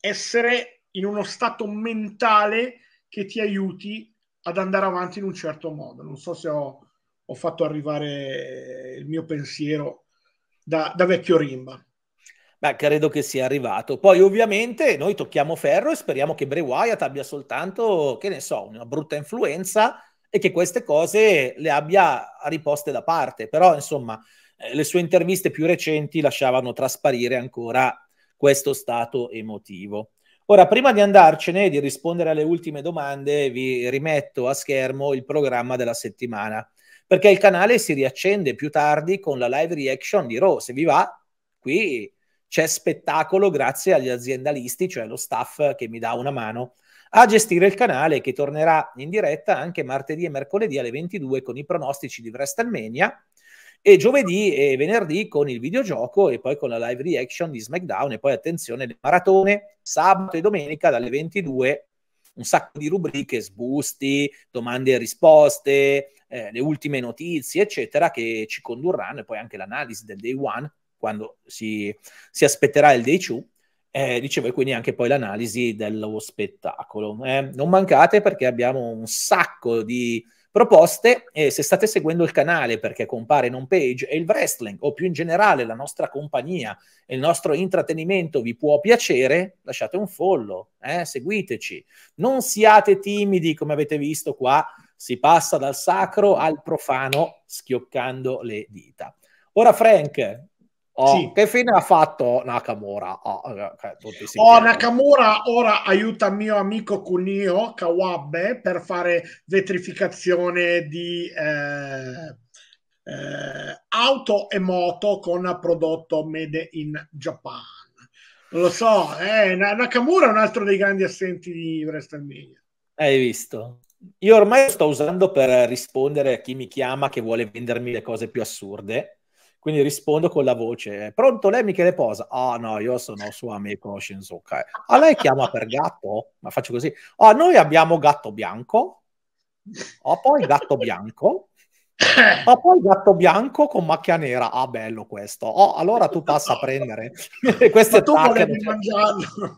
essere in uno stato mentale che ti aiuti ad andare avanti in un certo modo. Non so se ho, ho fatto arrivare il mio pensiero da, da vecchio Rimba. Beh, credo che sia arrivato. Poi ovviamente noi tocchiamo ferro e speriamo che Bray Wyatt abbia soltanto, che ne so, una brutta influenza e che queste cose le abbia riposte da parte. Però, insomma, eh, le sue interviste più recenti lasciavano trasparire ancora questo stato emotivo. Ora, prima di andarcene e di rispondere alle ultime domande, vi rimetto a schermo il programma della settimana, perché il canale si riaccende più tardi con la live reaction di Raw. Se vi va, qui c'è spettacolo grazie agli aziendalisti, cioè lo staff che mi dà una mano a gestire il canale che tornerà in diretta anche martedì e mercoledì alle 22 con i pronostici di WrestleMania e giovedì e venerdì con il videogioco e poi con la live reaction di SmackDown e poi attenzione le maratone sabato e domenica dalle 22 un sacco di rubriche, sbusti, domande e risposte, eh, le ultime notizie, eccetera, che ci condurranno e poi anche l'analisi del day one quando si, si aspetterà il day two. Eh, dicevo, e quindi anche poi l'analisi dello spettacolo. Eh, non mancate perché abbiamo un sacco di proposte eh, se state seguendo il canale perché compare in home page e il wrestling o più in generale la nostra compagnia e il nostro intrattenimento vi può piacere, lasciate un follow, eh, seguiteci. Non siate timidi come avete visto qua, si passa dal sacro al profano schioccando le dita. Ora Frank, Oh, sì. Che fine ha fatto Nakamura? Oh, eh, okay, cioè, oh Nakamura ora aiuta il mio amico Kunio Kawabe per fare vetrificazione di eh, eh, auto e moto con prodotto made in Japan. lo so, eh, Nakamura è un altro dei grandi assenti di WrestleMania. Hai visto? Io ormai sto usando per rispondere a chi mi chiama che vuole vendermi le cose più assurde quindi rispondo con la voce, pronto lei Michele Posa? Ah oh, no, io sono suo amico Shinzuka. a lei chiama per gatto? Ma faccio così. Ah oh, noi abbiamo gatto bianco, ho poi gatto bianco, ho poi gatto bianco con macchia nera. Ah, bello questo. Oh, allora tu passa a prendere. Queste Ma tu volevi mangiarlo.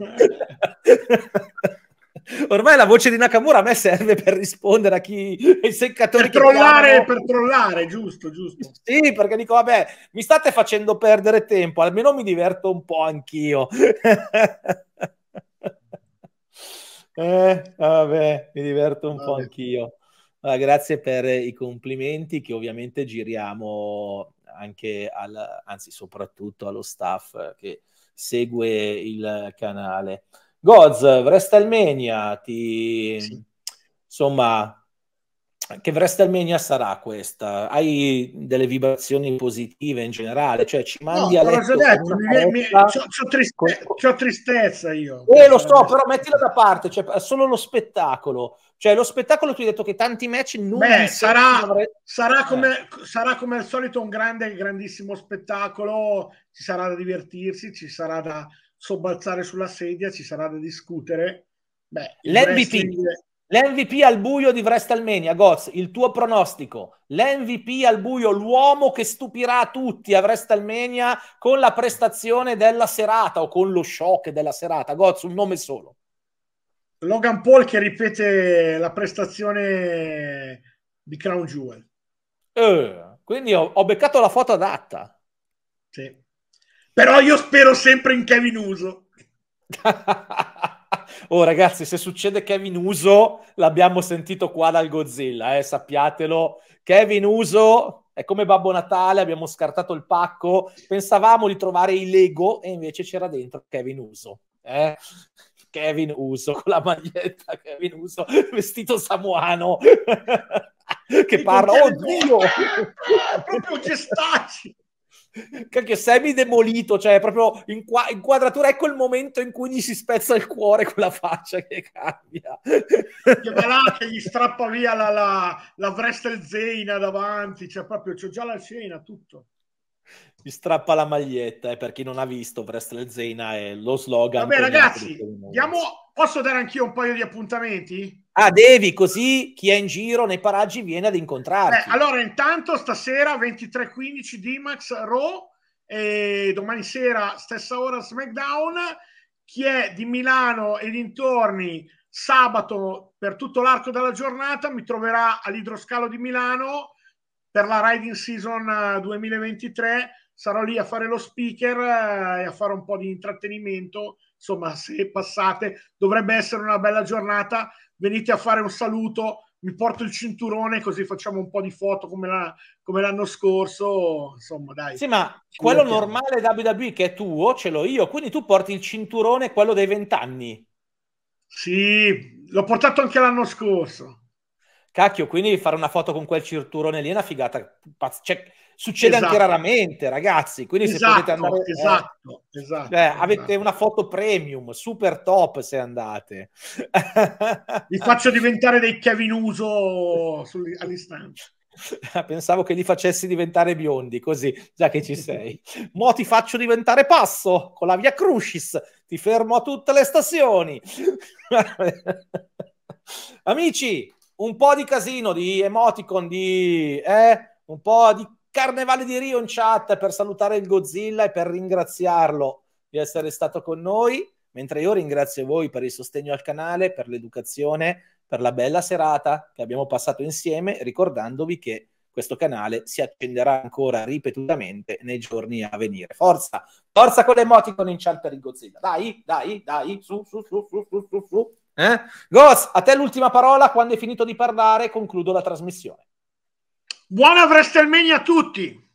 Ormai la voce di Nakamura a me serve per rispondere a chi i seccatori per trollare, per trollare, giusto, giusto. Sì, perché dico vabbè, mi state facendo perdere tempo, almeno mi diverto un po' anch'io. eh, vabbè, mi diverto un vabbè. po' anch'io. Allora, grazie per i complimenti che ovviamente giriamo anche al anzi soprattutto allo staff che segue il canale. Goz, WrestleMania, ti... Sì. insomma, che WrestleMania sarà questa? Hai delle vibrazioni positive in generale? Cioè, ci mandi no, a letto... Detto, mi, mi, c'ho, c'ho, triste, c'ho, tristezza io. Eh, lo so, però mettila da parte, cioè, solo lo spettacolo. Cioè, lo spettacolo tu hai detto che tanti match non... Beh, sarà, sarà, eh. come, eh. sarà come al solito un grande, grandissimo spettacolo, ci sarà da divertirsi, ci sarà da sobbalzare sulla sedia, ci sarà da discutere. Beh, L'MVP. Wrestling... L'MVP al buio di WrestleMania, Goz, il tuo pronostico. L'MVP al buio, l'uomo che stupirà tutti a WrestleMania con la prestazione della serata o con lo shock della serata. Goz, un nome solo. Logan Paul che ripete la prestazione di Crown Jewel. Eh, quindi ho, ho beccato la foto adatta. Sì. Però io spero sempre in Kevin Uso. oh ragazzi, se succede Kevin Uso, l'abbiamo sentito qua dal Godzilla, eh, sappiatelo. Kevin Uso è come Babbo Natale, abbiamo scartato il pacco, pensavamo di trovare i Lego e invece c'era dentro Kevin Uso. Eh? Kevin Uso con la maglietta Kevin Uso vestito samoano che parla oddio proprio gestacci Cacchio, semi demolito, cioè proprio inqu- inquadratura. Ecco il momento in cui gli si spezza il cuore con la faccia che cambia. Che là che gli strappa via la, la, la zeina davanti, cioè proprio c'è già la scena, tutto mi strappa la maglietta. E eh, per chi non ha visto, Wrestle Zena è lo slogan. Vabbè, ragazzi, diamo... posso dare anch'io un paio di appuntamenti? Ah, devi, così chi è in giro nei paraggi viene ad incontrarti. Beh, allora, intanto stasera 23.15 D-Max Raw e domani sera stessa ora SmackDown. Chi è di Milano e dintorni sabato per tutto l'arco della giornata mi troverà all'idroscalo di Milano per la Riding Season 2023 eh, sarò lì a fare lo speaker eh, e a fare un po' di intrattenimento. Insomma, se passate, dovrebbe essere una bella giornata. Venite a fare un saluto, mi porto il cinturone così facciamo un po' di foto come, la, come l'anno scorso. Insomma, dai. Sì, ma quello Ci normale WWE che è tuo, ce l'ho io. Quindi tu porti il cinturone, quello dei vent'anni. Sì, l'ho portato anche l'anno scorso. Cacchio, quindi fare una foto con quel cinturone lì è una figata. Cioè, succede esatto. anche raramente, ragazzi. Quindi esatto, se potete esatto, andare... Eh, esatto, eh, esatto, cioè, esatto. Avete una foto premium, super top se andate. Vi faccio diventare dei chiavinuso all'istante. Pensavo che li facessi diventare biondi, così già che ci sei. Mo ti faccio diventare passo con la via Crucis, ti fermo a tutte le stazioni. Amici, un po' di casino, di emoticon, di eh, un po' di Carnevale di Rio in chat per salutare il Godzilla e per ringraziarlo di essere stato con noi, mentre io ringrazio voi per il sostegno al canale, per l'educazione, per la bella serata che abbiamo passato insieme, ricordandovi che questo canale si accenderà ancora ripetutamente nei giorni a venire. Forza, forza con le emoticon in chat per il Godzilla. Dai, dai, dai, su, su, su, su, su, su. Eh? Goz, a te l'ultima parola, quando hai finito di parlare concludo la trasmissione. Buona WrestleMania a tutti!